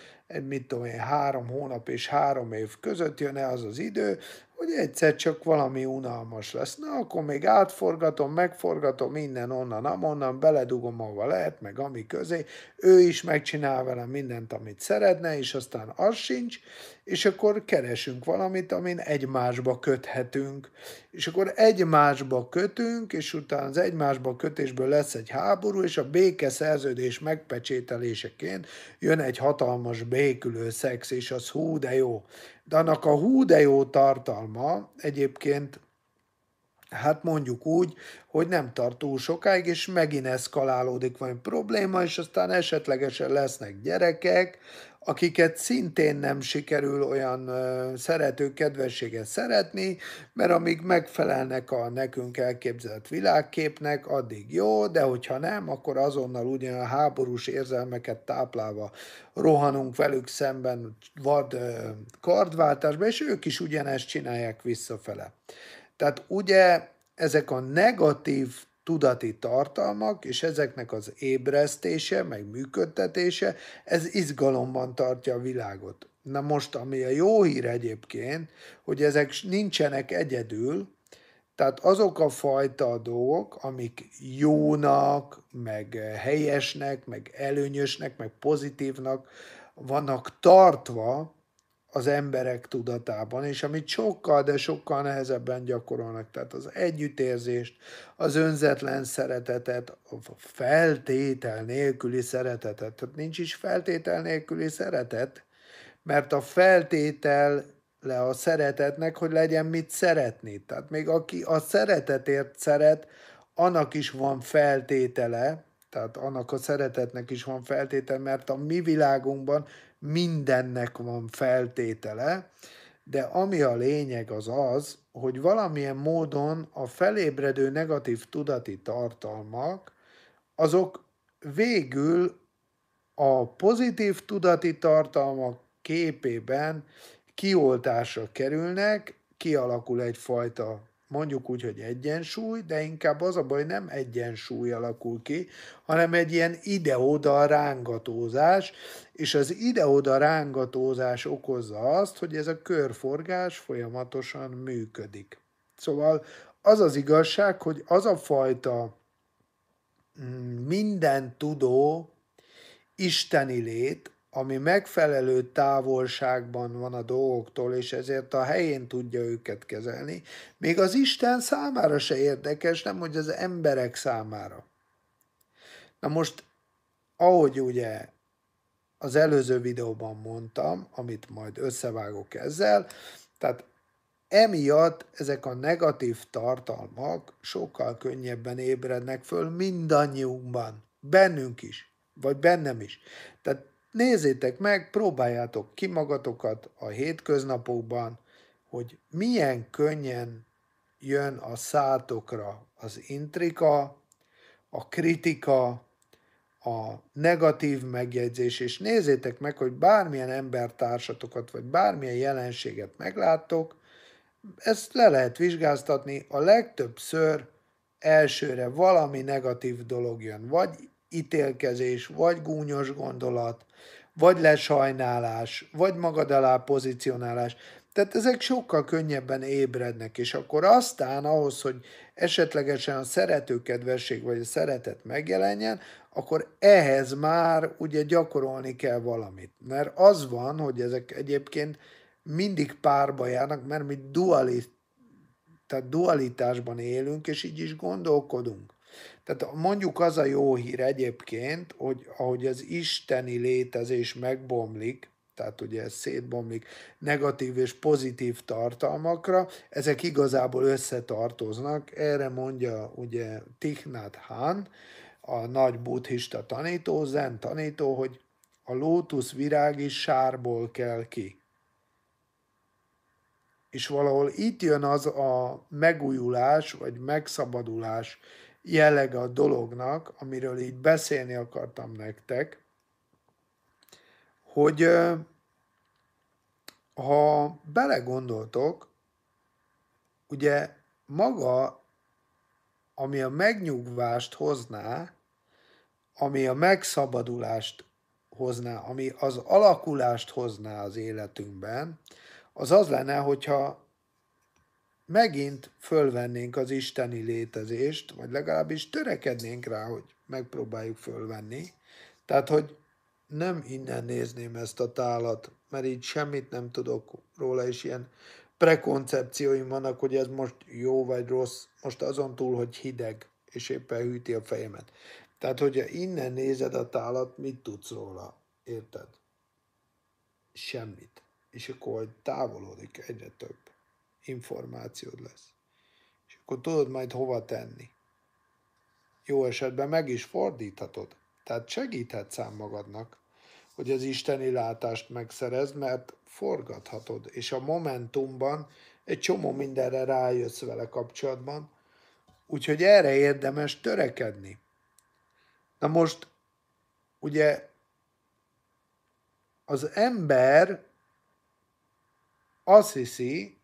mit tudom én, három hónap és három év között jön el az az idő, hogy egyszer csak valami unalmas lesz. Na, akkor még átforgatom, megforgatom minden onnan, amonnan, beledugom, ahova lehet, meg ami közé. Ő is megcsinál velem mindent, amit szeretne, és aztán az sincs, és akkor keresünk valamit, amin egymásba köthetünk. És akkor egymásba kötünk, és utána az egymásba kötésből lesz egy háború, és a békeszerződés megpecsételéseként jön egy hatalmas béke békülő szex, és az hú de jó. De annak a hú de jó tartalma egyébként hát mondjuk úgy, hogy nem tart túl sokáig, és megint eszkalálódik valami probléma, és aztán esetlegesen lesznek gyerekek, akiket szintén nem sikerül olyan szerető, kedvességet szeretni, mert amíg megfelelnek a nekünk elképzelt világképnek, addig jó, de hogyha nem, akkor azonnal ugyan a háborús érzelmeket táplálva rohanunk velük szemben vad kardváltásba, és ők is ugyanezt csinálják visszafele. Tehát ugye ezek a negatív tudati tartalmak, és ezeknek az ébresztése, meg működtetése, ez izgalomban tartja a világot. Na most, ami a jó hír egyébként, hogy ezek nincsenek egyedül, tehát azok a fajta dolgok, amik jónak, meg helyesnek, meg előnyösnek, meg pozitívnak vannak tartva, az emberek tudatában, és amit sokkal, de sokkal nehezebben gyakorolnak. Tehát az együttérzést, az önzetlen szeretetet, a feltétel nélküli szeretetet. Tehát nincs is feltétel nélküli szeretet, mert a feltétel le a szeretetnek, hogy legyen mit szeretni. Tehát még aki a szeretetért szeret, annak is van feltétele, tehát annak a szeretetnek is van feltétele, mert a mi világunkban mindennek van feltétele, de ami a lényeg az az, hogy valamilyen módon a felébredő negatív tudati tartalmak, azok végül a pozitív tudati tartalmak képében kioltásra kerülnek, kialakul egyfajta mondjuk úgy, hogy egyensúly, de inkább az a baj, nem egyensúly alakul ki, hanem egy ilyen ide-oda rángatózás, és az ide-oda rángatózás okozza azt, hogy ez a körforgás folyamatosan működik. Szóval az az igazság, hogy az a fajta mm, minden tudó isteni lét, ami megfelelő távolságban van a dolgoktól, és ezért a helyén tudja őket kezelni, még az Isten számára se érdekes, nem hogy az emberek számára. Na most, ahogy ugye az előző videóban mondtam, amit majd összevágok ezzel, tehát emiatt ezek a negatív tartalmak sokkal könnyebben ébrednek föl mindannyiunkban, bennünk is, vagy bennem is. Tehát Nézzétek meg, próbáljátok ki magatokat a hétköznapokban, hogy milyen könnyen jön a szátokra az intrika, a kritika, a negatív megjegyzés, és nézzétek meg, hogy bármilyen embertársatokat, vagy bármilyen jelenséget megláttok, ezt le lehet vizsgáztatni, a legtöbbször elsőre valami negatív dolog jön, vagy ítélkezés, vagy gúnyos gondolat, vagy lesajnálás, vagy magad alá pozicionálás. Tehát ezek sokkal könnyebben ébrednek, és akkor aztán ahhoz, hogy esetlegesen a szeretőkedvesség vagy a szeretet megjelenjen, akkor ehhez már ugye gyakorolni kell valamit. Mert az van, hogy ezek egyébként mindig párba járnak, mert mi dualit, tehát dualitásban élünk, és így is gondolkodunk. Tehát mondjuk az a jó hír egyébként, hogy ahogy az isteni létezés megbomlik, tehát ugye ez szétbomlik negatív és pozitív tartalmakra, ezek igazából összetartoznak, erre mondja ugye Tichnat Han, a nagy buddhista tanító, zen tanító, hogy a lótusz virág is sárból kell ki. És valahol itt jön az a megújulás, vagy megszabadulás jellege a dolognak, amiről így beszélni akartam nektek, hogy ha belegondoltok, ugye maga, ami a megnyugvást hozná, ami a megszabadulást hozná, ami az alakulást hozná az életünkben, az az lenne, hogyha megint fölvennénk az isteni létezést, vagy legalábbis törekednénk rá, hogy megpróbáljuk fölvenni. Tehát, hogy nem innen nézném ezt a tálat, mert így semmit nem tudok róla, és ilyen prekoncepcióim vannak, hogy ez most jó vagy rossz, most azon túl, hogy hideg, és éppen hűti a fejemet. Tehát, hogyha innen nézed a tálat, mit tudsz róla? Érted? Semmit. És akkor hogy távolodik egyre több információd lesz. És akkor tudod majd hova tenni. Jó esetben meg is fordíthatod, tehát segíthetsz ám magadnak, hogy az isteni látást megszerezd, mert forgathatod, és a momentumban egy csomó mindenre rájössz vele kapcsolatban, úgyhogy erre érdemes törekedni. Na most, ugye az ember azt hiszi,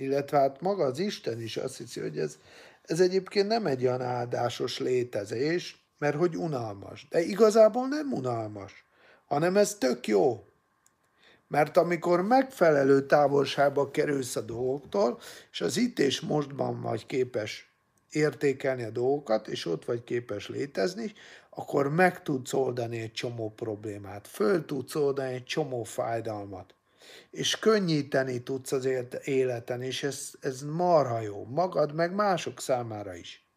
illetve hát maga az Isten is azt hiszi, hogy ez, ez egyébként nem egy olyan áldásos létezés, mert hogy unalmas. De igazából nem unalmas, hanem ez tök jó. Mert amikor megfelelő távolságba kerülsz a dolgoktól, és az itt és mostban vagy képes értékelni a dolgokat, és ott vagy képes létezni, akkor meg tudsz oldani egy csomó problémát, föl tudsz oldani egy csomó fájdalmat és könnyíteni tudsz az életen, és ez, ez marha jó, magad meg mások számára is.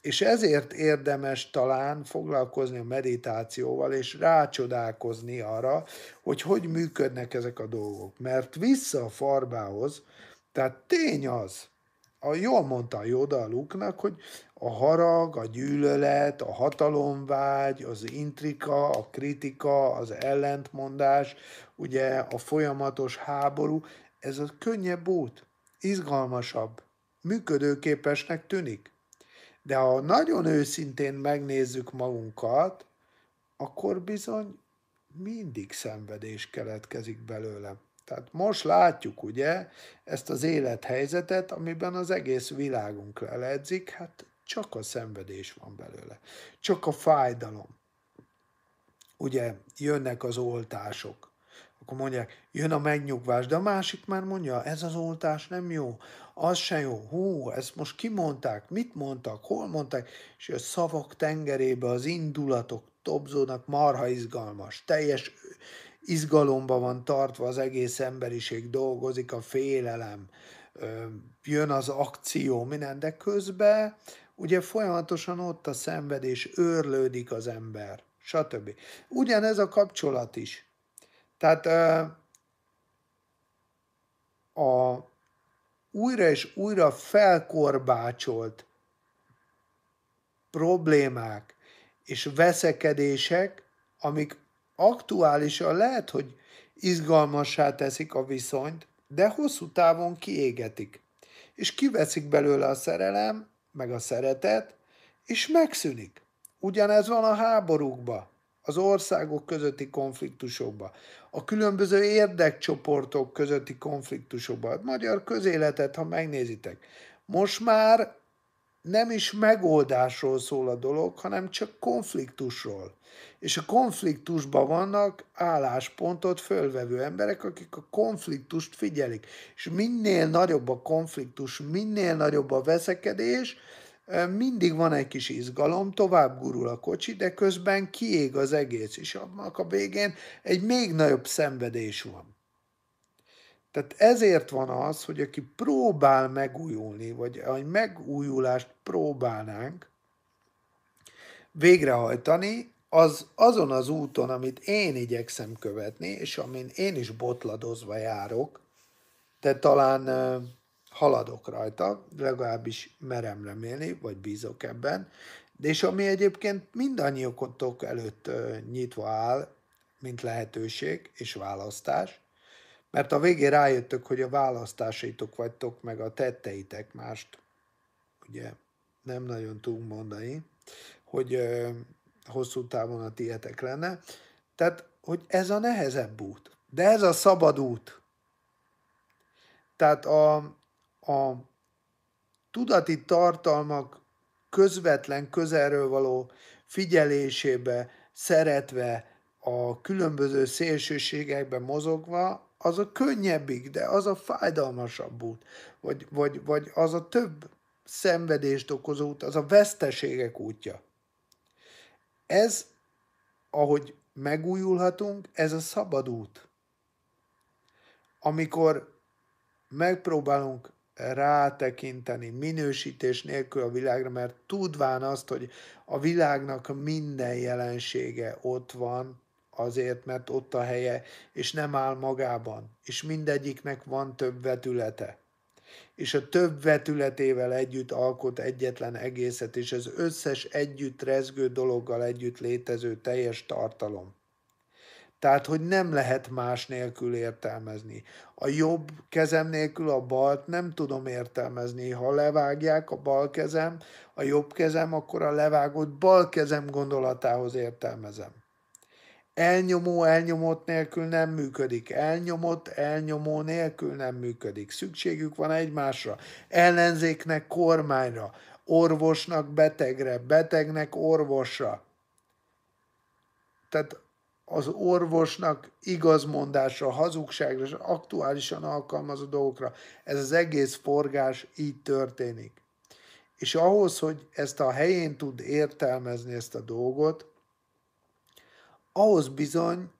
És ezért érdemes talán foglalkozni a meditációval, és rácsodálkozni arra, hogy hogy működnek ezek a dolgok. Mert vissza a farbához, tehát tény az, a, jól mondta a Yoda a Luke-nak, hogy a harag, a gyűlölet, a hatalomvágy, az intrika, a kritika, az ellentmondás, ugye a folyamatos háború, ez a könnyebb út, izgalmasabb, működőképesnek tűnik. De ha nagyon őszintén megnézzük magunkat, akkor bizony mindig szenvedés keletkezik belőlem. Tehát most látjuk ugye ezt az élethelyzetet, amiben az egész világunk leledzik, hát csak a szenvedés van belőle, csak a fájdalom. Ugye jönnek az oltások, akkor mondják, jön a megnyugvás, de a másik már mondja, ez az oltás nem jó, az se jó, hú, ezt most kimondták, mit mondtak, hol mondták, és a szavak tengerébe az indulatok tobzónak marha izgalmas, teljes izgalomba van tartva az egész emberiség, dolgozik a félelem, jön az akció, minden, de közben ugye folyamatosan ott a szenvedés, őrlődik az ember, stb. Ugyanez a kapcsolat is. Tehát a újra és újra felkorbácsolt problémák és veszekedések, amik aktuálisan lehet, hogy izgalmassá teszik a viszonyt, de hosszú távon kiégetik, és kiveszik belőle a szerelem, meg a szeretet, és megszűnik. Ugyanez van a háborúkba, az országok közötti konfliktusokba, a különböző érdekcsoportok közötti konfliktusokba, a magyar közéletet, ha megnézitek. Most már nem is megoldásról szól a dolog, hanem csak konfliktusról. És a konfliktusban vannak álláspontot fölvevő emberek, akik a konfliktust figyelik. És minél nagyobb a konfliktus, minél nagyobb a veszekedés, mindig van egy kis izgalom, tovább gurul a kocsi, de közben kiég az egész, és annak a végén egy még nagyobb szenvedés van. Tehát ezért van az, hogy aki próbál megújulni, vagy a megújulást próbálnánk végrehajtani, az azon az úton, amit én igyekszem követni, és amin én is botladozva járok, de talán haladok rajta, legalábbis merem remélni, vagy bízok ebben, de és ami egyébként mindannyiukotok előtt nyitva áll, mint lehetőség és választás, mert a végén rájöttök, hogy a választásaitok vagytok, meg a tetteitek mást, ugye nem nagyon tudunk mondani, hogy ö, hosszú távon a tietek lenne. Tehát, hogy ez a nehezebb út, de ez a szabad út. Tehát a, a tudati tartalmak közvetlen közelről való figyelésébe, szeretve, a különböző szélsőségekben mozogva, az a könnyebbik, de az a fájdalmasabb út, vagy, vagy, vagy az a több szenvedést okozó út, az a veszteségek útja. Ez, ahogy megújulhatunk, ez a szabad út. Amikor megpróbálunk rátekinteni minősítés nélkül a világra, mert tudván azt, hogy a világnak minden jelensége ott van, azért, mert ott a helye, és nem áll magában, és mindegyiknek van több vetülete. És a több vetületével együtt alkot egyetlen egészet, és az összes együtt rezgő dologgal együtt létező teljes tartalom. Tehát, hogy nem lehet más nélkül értelmezni. A jobb kezem nélkül a balt nem tudom értelmezni. Ha levágják a bal kezem, a jobb kezem, akkor a levágott bal kezem gondolatához értelmezem. Elnyomó, elnyomott nélkül nem működik. Elnyomott, elnyomó nélkül nem működik. Szükségük van egymásra. Ellenzéknek kormányra, orvosnak betegre, betegnek orvosra. Tehát az orvosnak igazmondásra, hazugságra és aktuálisan alkalmazó dolgokra. Ez az egész forgás így történik. És ahhoz, hogy ezt a helyén tud értelmezni ezt a dolgot, ahhoz bizony,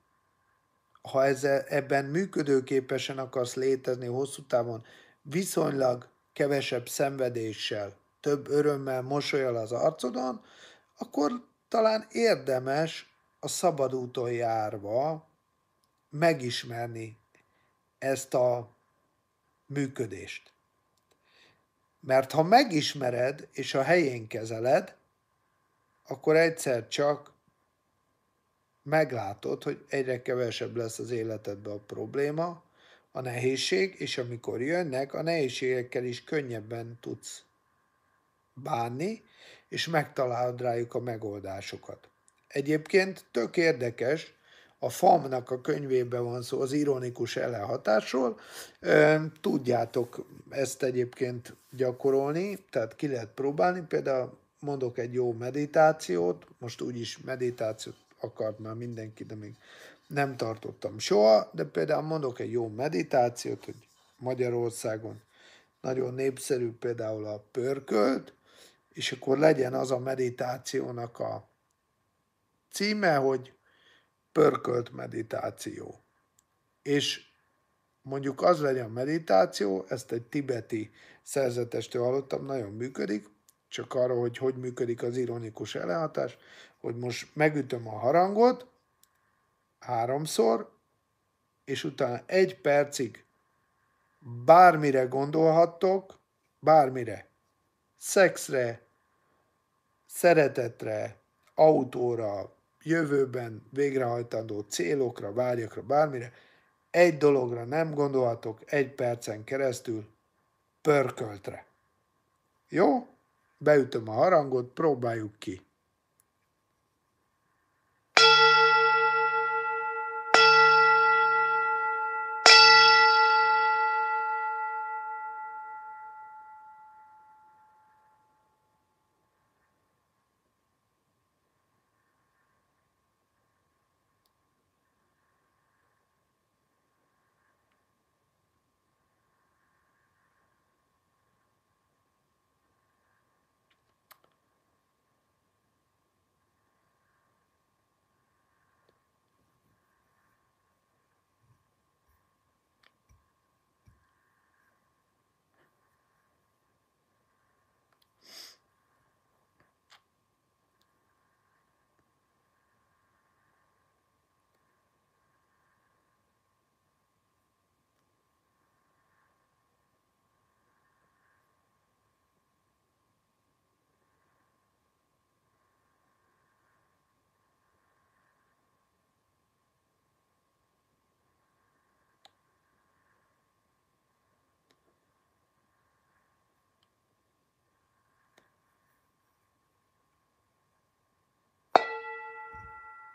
ha ezzel, ebben működőképesen akarsz létezni hosszú távon, viszonylag kevesebb szenvedéssel, több örömmel mosolyal az arcodon, akkor talán érdemes a szabad úton járva megismerni ezt a működést. Mert ha megismered és a helyén kezeled, akkor egyszer csak meglátod, hogy egyre kevesebb lesz az életedben a probléma, a nehézség, és amikor jönnek, a nehézségekkel is könnyebben tudsz bánni, és megtalálod rájuk a megoldásokat. Egyébként tök érdekes, a FAM-nak a könyvében van szó az ironikus elehatásról. Tudjátok ezt egyébként gyakorolni, tehát ki lehet próbálni. Például mondok egy jó meditációt, most úgyis meditációt akart már mindenki, de még nem tartottam soha, de például mondok egy jó meditációt, hogy Magyarországon nagyon népszerű például a pörkölt, és akkor legyen az a meditációnak a címe, hogy pörkölt meditáció. És mondjuk az legyen meditáció, ezt egy tibeti szerzetestől hallottam, nagyon működik, csak arra, hogy hogy működik az ironikus elehatás, hogy most megütöm a harangot háromszor, és utána egy percig bármire gondolhattok, bármire. Szexre, szeretetre, autóra, jövőben végrehajtandó célokra, vágyakra, bármire. Egy dologra nem gondolhatok egy percen keresztül, pörköltre. Jó? beütöm a harangot, próbáljuk ki.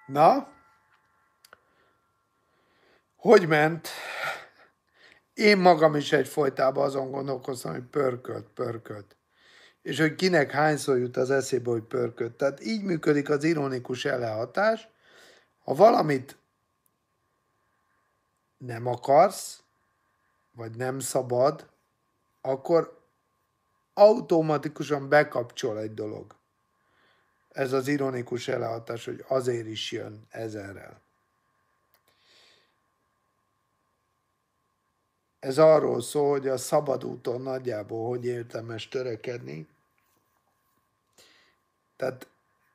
Na? Hogy ment? Én magam is egy folytában azon gondolkoztam, hogy pörkölt, pörkölt. És hogy kinek hányszor jut az eszébe, hogy pörkölt. Tehát így működik az ironikus elehatás. Ha valamit nem akarsz, vagy nem szabad, akkor automatikusan bekapcsol egy dolog. Ez az ironikus elehatás, hogy azért is jön ezerrel. Ez arról szól, hogy a szabad úton nagyjából hogy értelmes törekedni. Tehát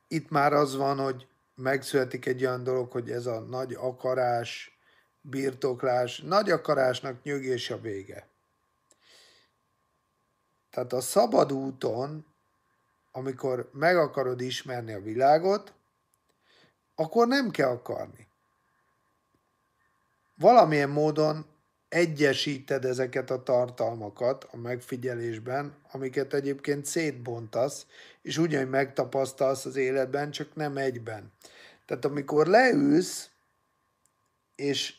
itt már az van, hogy megszületik egy olyan dolog, hogy ez a nagy akarás, birtoklás, nagy akarásnak nyögés a vége. Tehát a szabad úton amikor meg akarod ismerni a világot, akkor nem kell akarni. Valamilyen módon egyesíted ezeket a tartalmakat a megfigyelésben, amiket egyébként szétbontasz, és ugyanúgy megtapasztalsz az életben, csak nem egyben. Tehát amikor leülsz, és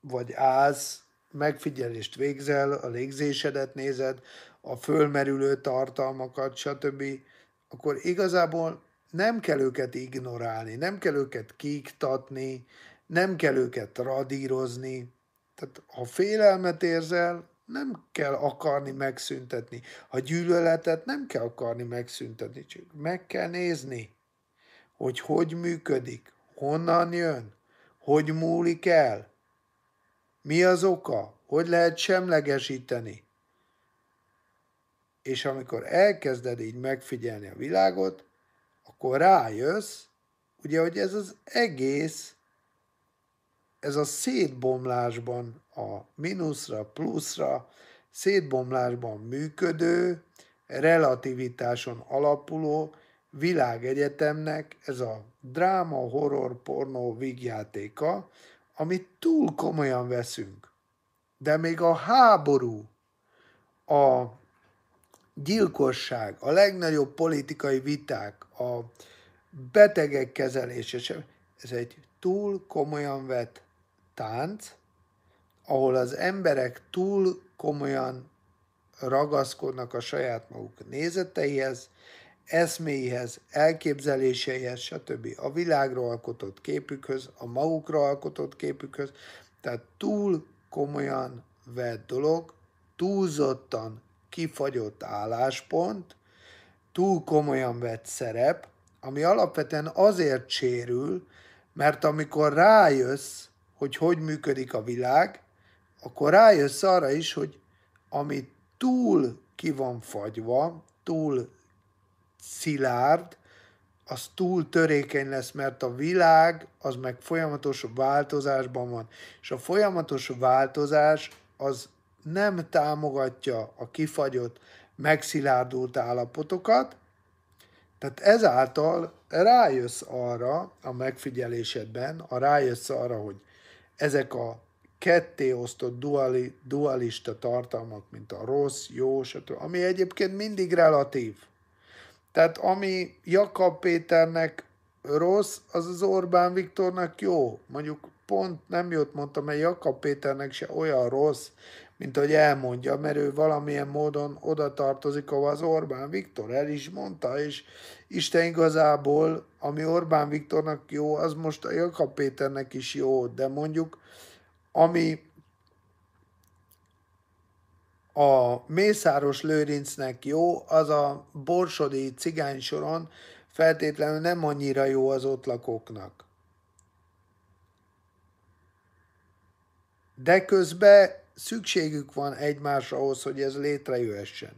vagy állsz, megfigyelést végzel, a légzésedet nézed, a fölmerülő tartalmakat, stb., akkor igazából nem kell őket ignorálni, nem kell őket kiiktatni, nem kell őket radírozni. Tehát ha félelmet érzel, nem kell akarni megszüntetni. Ha gyűlöletet nem kell akarni megszüntetni, csak meg kell nézni, hogy hogy működik, honnan jön, hogy múlik el, mi az oka, hogy lehet semlegesíteni és amikor elkezded így megfigyelni a világot, akkor rájössz, ugye, hogy ez az egész, ez a szétbomlásban a mínuszra, pluszra, szétbomlásban működő, relativitáson alapuló világegyetemnek ez a dráma, horror, pornó vígjátéka, amit túl komolyan veszünk. De még a háború, a gyilkosság, a legnagyobb politikai viták, a betegek kezelése, ez egy túl komolyan vett tánc, ahol az emberek túl komolyan ragaszkodnak a saját maguk nézeteihez, eszméihez, elképzeléseihez, stb. A világra alkotott képükhöz, a magukra alkotott képükhöz. Tehát túl komolyan vett dolog, túlzottan kifagyott álláspont, túl komolyan vett szerep, ami alapvetően azért sérül, mert amikor rájössz, hogy hogy működik a világ, akkor rájössz arra is, hogy ami túl ki van fagyva, túl szilárd, az túl törékeny lesz, mert a világ az meg folyamatos változásban van. És a folyamatos változás az nem támogatja a kifagyott, megszilárdult állapotokat, tehát ezáltal rájössz arra a megfigyelésedben, a rájössz arra, hogy ezek a osztott duali, dualista tartalmak, mint a rossz, jó, stb., ami egyébként mindig relatív. Tehát ami Jakab Péternek rossz, az az Orbán Viktornak jó. Mondjuk pont nem jót mondtam, mert Jakab Péternek se olyan rossz, mint ahogy elmondja, mert ő valamilyen módon oda tartozik, ahol az Orbán Viktor el is mondta, és Isten igazából, ami Orbán Viktornak jó, az most a Jakab Péternek is jó, de mondjuk, ami a Mészáros Lőrincnek jó, az a borsodi soron feltétlenül nem annyira jó az ott lakóknak. De közben szükségük van egymás ahhoz, hogy ez létrejöhessen.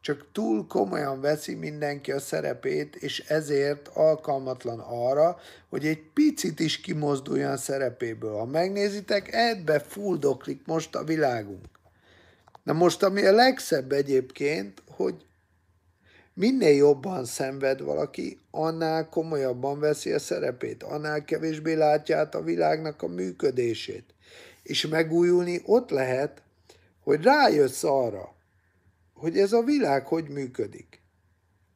Csak túl komolyan veszi mindenki a szerepét, és ezért alkalmatlan arra, hogy egy picit is kimozduljon szerepéből. Ha megnézitek, ebbe fuldoklik most a világunk. Na most, ami a legszebb egyébként, hogy minél jobban szenved valaki, annál komolyabban veszi a szerepét, annál kevésbé látja át a világnak a működését és megújulni ott lehet, hogy rájössz arra, hogy ez a világ hogy működik.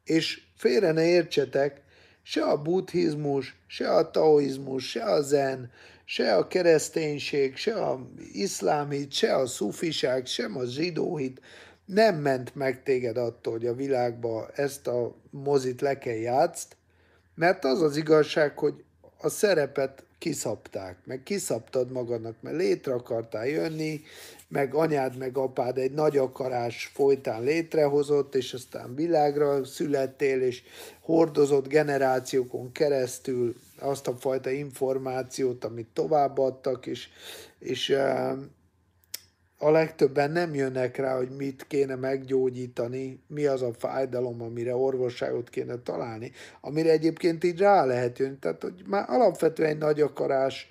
És félre ne értsetek, se a buddhizmus, se a taoizmus, se a zen, se a kereszténység, se a iszlámit, se a szufiság, sem a zsidóhit nem ment meg téged attól, hogy a világba ezt a mozit le kell játszt, mert az az igazság, hogy a szerepet kiszapták, meg kiszaptad magadnak, mert létre akartál jönni, meg anyád, meg apád egy nagy akarás folytán létrehozott, és aztán világra születtél, és hordozott generációkon keresztül azt a fajta információt, amit továbbadtak, és, és a legtöbben nem jönnek rá, hogy mit kéne meggyógyítani, mi az a fájdalom, amire orvosságot kéne találni, amire egyébként így rá lehet jönni. Tehát, hogy már alapvetően egy nagy akarás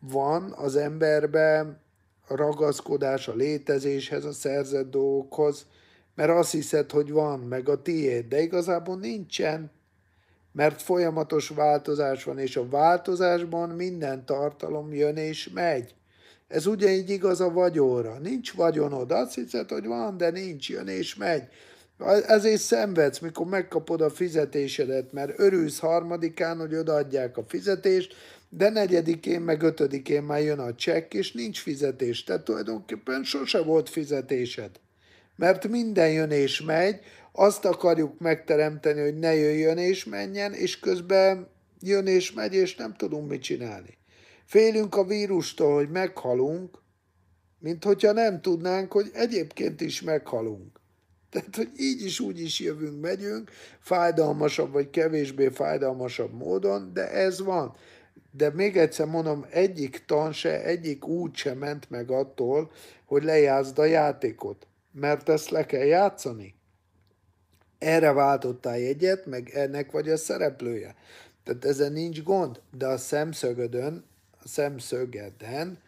van az emberben, a ragaszkodás a létezéshez, a szerzett dolgokhoz, mert azt hiszed, hogy van, meg a tiéd, de igazából nincsen, mert folyamatos változás van, és a változásban minden tartalom jön és megy ez ugyanígy igaz a vagyóra. Nincs vagyonod, azt hiszed, hogy van, de nincs, jön és megy. Ezért szenvedsz, mikor megkapod a fizetésedet, mert örülsz harmadikán, hogy odaadják a fizetést, de negyedikén, meg ötödikén már jön a csekk, és nincs fizetés. Tehát tulajdonképpen sose volt fizetésed. Mert minden jön és megy, azt akarjuk megteremteni, hogy ne jöjjön és menjen, és közben jön és megy, és nem tudunk mit csinálni. Félünk a vírustól, hogy meghalunk, mint hogyha nem tudnánk, hogy egyébként is meghalunk. Tehát, hogy így is, úgy is jövünk, megyünk, fájdalmasabb vagy kevésbé fájdalmasabb módon, de ez van. De még egyszer mondom, egyik tan se, egyik út se ment meg attól, hogy lejázd a játékot, mert ezt le kell játszani. Erre váltottál egyet, meg ennek vagy a szereplője. Tehát ezen nincs gond, de a szemszögödön szemszögeden,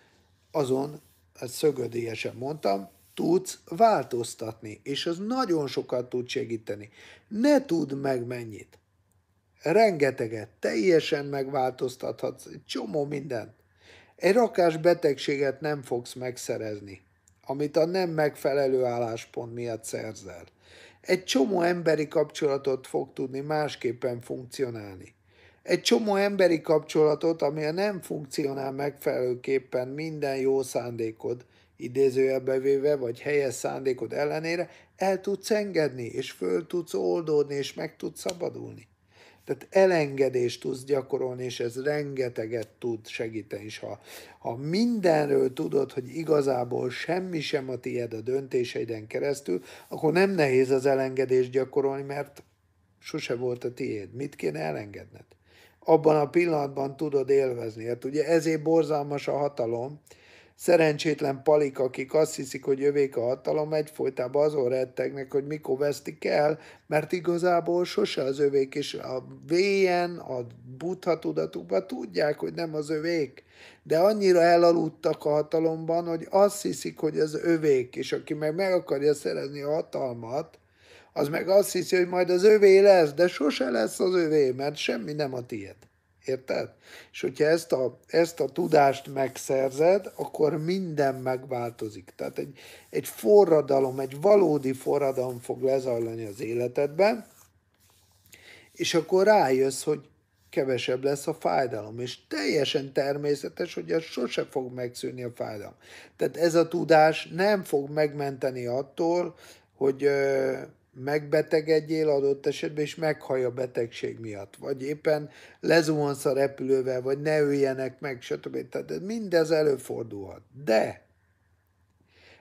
azon, ezt szögödélyesen mondtam, tudsz változtatni, és az nagyon sokat tud segíteni. Ne tudd meg mennyit. Rengeteget, teljesen megváltoztathatsz, egy csomó mindent. Egy rakás betegséget nem fogsz megszerezni, amit a nem megfelelő álláspont miatt szerzel. Egy csomó emberi kapcsolatot fog tudni másképpen funkcionálni egy csomó emberi kapcsolatot, ami nem funkcionál megfelelőképpen minden jó szándékod, idézőjelbe véve, vagy helyes szándékod ellenére, el tudsz engedni, és föl tudsz oldódni, és meg tudsz szabadulni. Tehát elengedést tudsz gyakorolni, és ez rengeteget tud segíteni. És ha, ha mindenről tudod, hogy igazából semmi sem a tied a döntéseiden keresztül, akkor nem nehéz az elengedést gyakorolni, mert sose volt a tiéd. Mit kéne elengedned? abban a pillanatban tudod élvezni. Hát ugye ezért borzalmas a hatalom. Szerencsétlen palik, akik azt hiszik, hogy jövék a hatalom, egyfolytában azon rettegnek, hogy mikor vesztik el, mert igazából sose az övék, és a véjen, a butha tudatukban tudják, hogy nem az övék. De annyira elaludtak a hatalomban, hogy azt hiszik, hogy az övék, és aki meg meg akarja szerezni a hatalmat, az meg azt hiszi, hogy majd az övé lesz, de sose lesz az övé, mert semmi nem a tiéd. Érted? És hogyha ezt a, ezt a tudást megszerzed, akkor minden megváltozik. Tehát egy, egy forradalom, egy valódi forradalom fog lezajlani az életedben, és akkor rájössz, hogy kevesebb lesz a fájdalom, és teljesen természetes, hogy ez sose fog megszűnni a fájdalom. Tehát ez a tudás nem fog megmenteni attól, hogy megbetegedjél adott esetben, és meghaj a betegség miatt, vagy éppen lezuhansz a repülővel, vagy ne öljenek meg, stb. Tehát mindez előfordulhat. De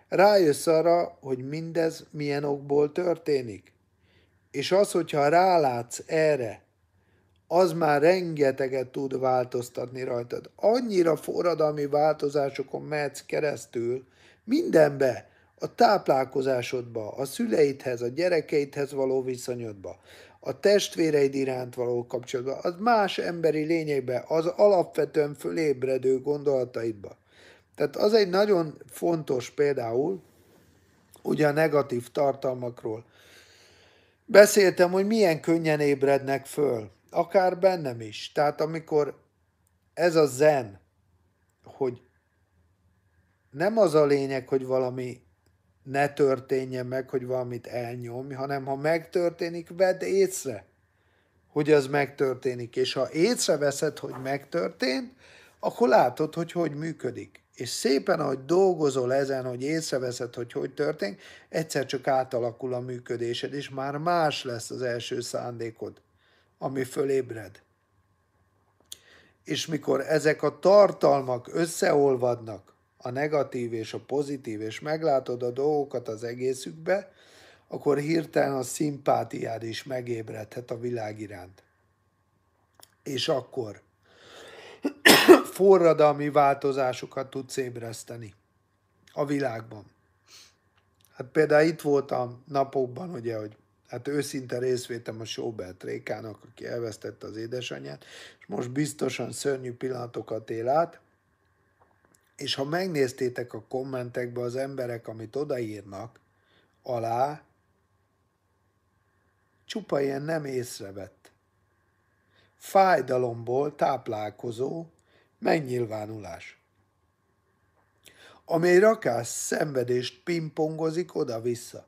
rájössz arra, hogy mindez milyen okból történik. És az, hogyha rálátsz erre, az már rengeteget tud változtatni rajtad. Annyira forradalmi változásokon mehetsz keresztül mindenbe, a táplálkozásodba, a szüleidhez, a gyerekeidhez való viszonyodba, a testvéreid iránt való kapcsolatba, az más emberi lényekbe, az alapvetően fölébredő gondolataidba. Tehát az egy nagyon fontos például, ugye a negatív tartalmakról. Beszéltem, hogy milyen könnyen ébrednek föl, akár bennem is. Tehát amikor ez a zen, hogy nem az a lényeg, hogy valami ne történjen meg, hogy valamit elnyomj, hanem ha megtörténik, vedd észre, hogy az megtörténik. És ha észreveszed, hogy megtörtént, akkor látod, hogy hogy működik. És szépen, ahogy dolgozol ezen, hogy észreveszed, hogy hogy történik, egyszer csak átalakul a működésed, és már más lesz az első szándékod, ami fölébred. És mikor ezek a tartalmak összeolvadnak, a negatív és a pozitív, és meglátod a dolgokat az egészükbe, akkor hirtelen a szimpátiád is megébredhet a világ iránt. És akkor forradalmi változásokat tudsz ébreszteni a világban. Hát például itt voltam napokban, ugye, hogy hát őszinte részvétem a Sobert Rékának, aki elvesztette az édesanyját, és most biztosan szörnyű pillanatokat él át, és ha megnéztétek a kommentekbe az emberek, amit odaírnak alá, csupa ilyen nem észrevett. Fájdalomból táplálkozó megnyilvánulás. Ami rakás szenvedést pingpongozik oda-vissza.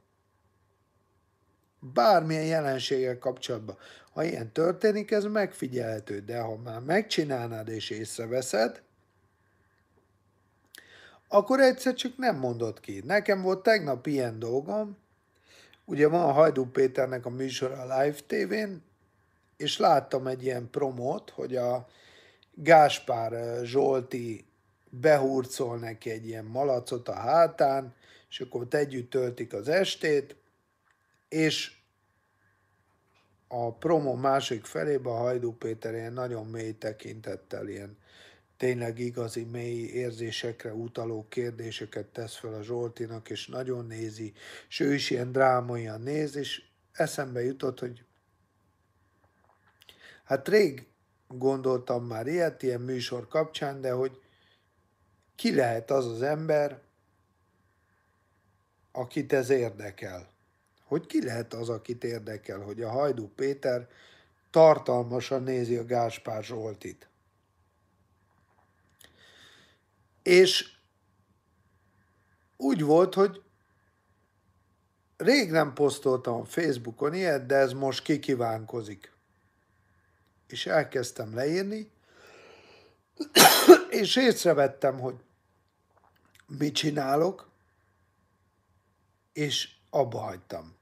Bármilyen jelenséggel kapcsolatban. Ha ilyen történik, ez megfigyelhető, de ha már megcsinálnád és észreveszed, akkor egyszer csak nem mondott ki. Nekem volt tegnap ilyen dolgom, ugye van a Hajdú Péternek a műsora a Live TV-n, és láttam egy ilyen promót, hogy a Gáspár eh, Zsolti behurcol neki egy ilyen malacot a hátán, és akkor ott együtt töltik az estét, és a promo másik felében a Hajdú Péter ilyen nagyon mély tekintettel, ilyen tényleg igazi, mély érzésekre utaló kérdéseket tesz fel a Zsoltinak, és nagyon nézi, és ő is ilyen drámaian néz, és eszembe jutott, hogy hát rég gondoltam már ilyet, ilyen műsor kapcsán, de hogy ki lehet az az ember, akit ez érdekel. Hogy ki lehet az, akit érdekel, hogy a Hajdú Péter tartalmasan nézi a Gáspár Zsoltit. És úgy volt, hogy rég nem posztoltam a Facebookon ilyet, de ez most kikívánkozik. És elkezdtem leírni, és észrevettem, hogy mit csinálok, és abba hagytam.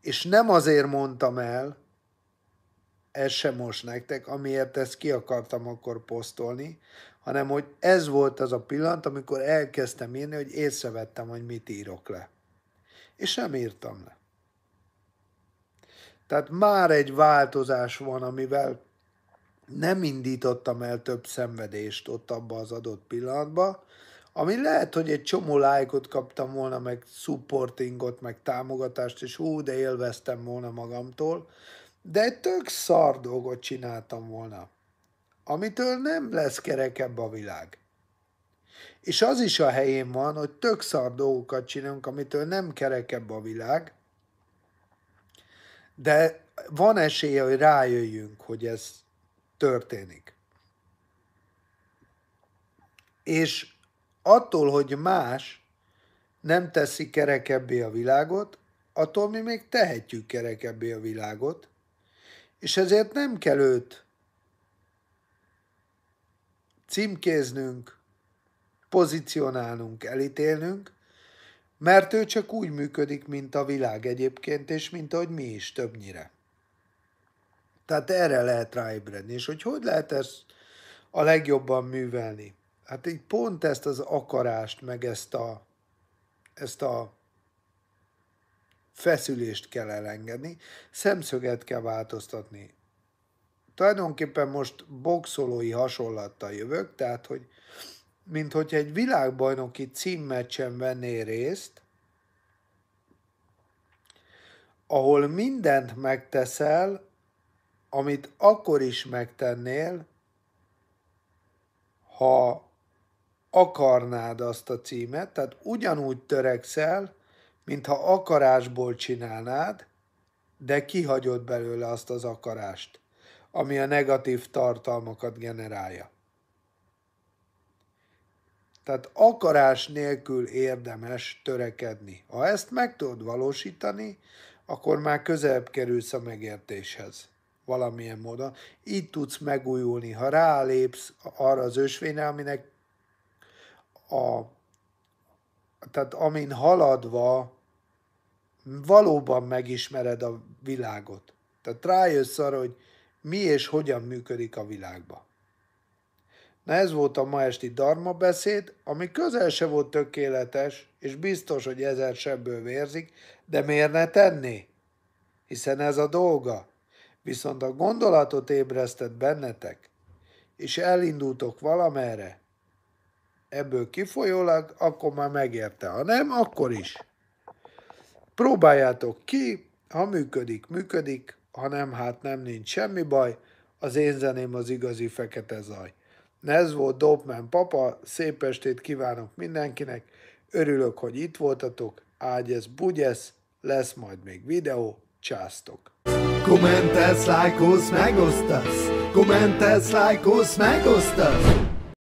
És nem azért mondtam el, ez sem most nektek, amiért ezt ki akartam akkor posztolni, hanem hogy ez volt az a pillanat, amikor elkezdtem írni, hogy észrevettem, hogy mit írok le. És nem írtam le. Tehát már egy változás van, amivel nem indítottam el több szenvedést ott abban az adott pillanatba, ami lehet, hogy egy csomó lájkot kaptam volna, meg supportingot, meg támogatást, és hú, de élveztem volna magamtól, de egy tök szar dolgot csináltam volna amitől nem lesz kerekebb a világ. És az is a helyén van, hogy tök szar dolgokat csinálunk, amitől nem kerekebb a világ, de van esélye, hogy rájöjjünk, hogy ez történik. És attól, hogy más nem teszi kerekebbé a világot, attól mi még tehetjük kerekebbé a világot, és ezért nem kell őt címkéznünk, pozícionálnunk, elítélnünk, mert ő csak úgy működik, mint a világ egyébként, és mint ahogy mi is többnyire. Tehát erre lehet ráébredni. És hogy hogy lehet ezt a legjobban művelni? Hát így pont ezt az akarást, meg ezt a, ezt a feszülést kell elengedni, szemszöget kell változtatni tulajdonképpen most boxolói hasonlattal jövök, tehát hogy mint hogy egy világbajnoki címmeccsen venné részt, ahol mindent megteszel, amit akkor is megtennél, ha akarnád azt a címet, tehát ugyanúgy törekszel, mintha akarásból csinálnád, de kihagyod belőle azt az akarást ami a negatív tartalmakat generálja. Tehát akarás nélkül érdemes törekedni. Ha ezt meg tudod valósítani, akkor már közelebb kerülsz a megértéshez valamilyen módon. Így tudsz megújulni, ha rálépsz arra az ösvényre, aminek a, tehát amin haladva valóban megismered a világot. Tehát rájössz arra, hogy mi és hogyan működik a világba. Na ez volt a ma esti darma beszéd, ami közel se volt tökéletes, és biztos, hogy ezer sebből vérzik, de miért ne tenni? Hiszen ez a dolga. Viszont a gondolatot ébresztett bennetek, és elindultok valamerre. Ebből kifolyólag, akkor már megérte, ha nem, akkor is. Próbáljátok ki, ha működik, működik, ha nem, hát nem nincs semmi baj, az én zeném az igazi fekete zaj. Ez volt Dopman papa, szép estét kívánok mindenkinek, örülök, hogy itt voltatok, ágyesz, bugyesz, lesz majd még videó, császtok! Kommentelsz, lájkolsz, megosztasz! Kommentelsz, lájkolsz, megosztasz!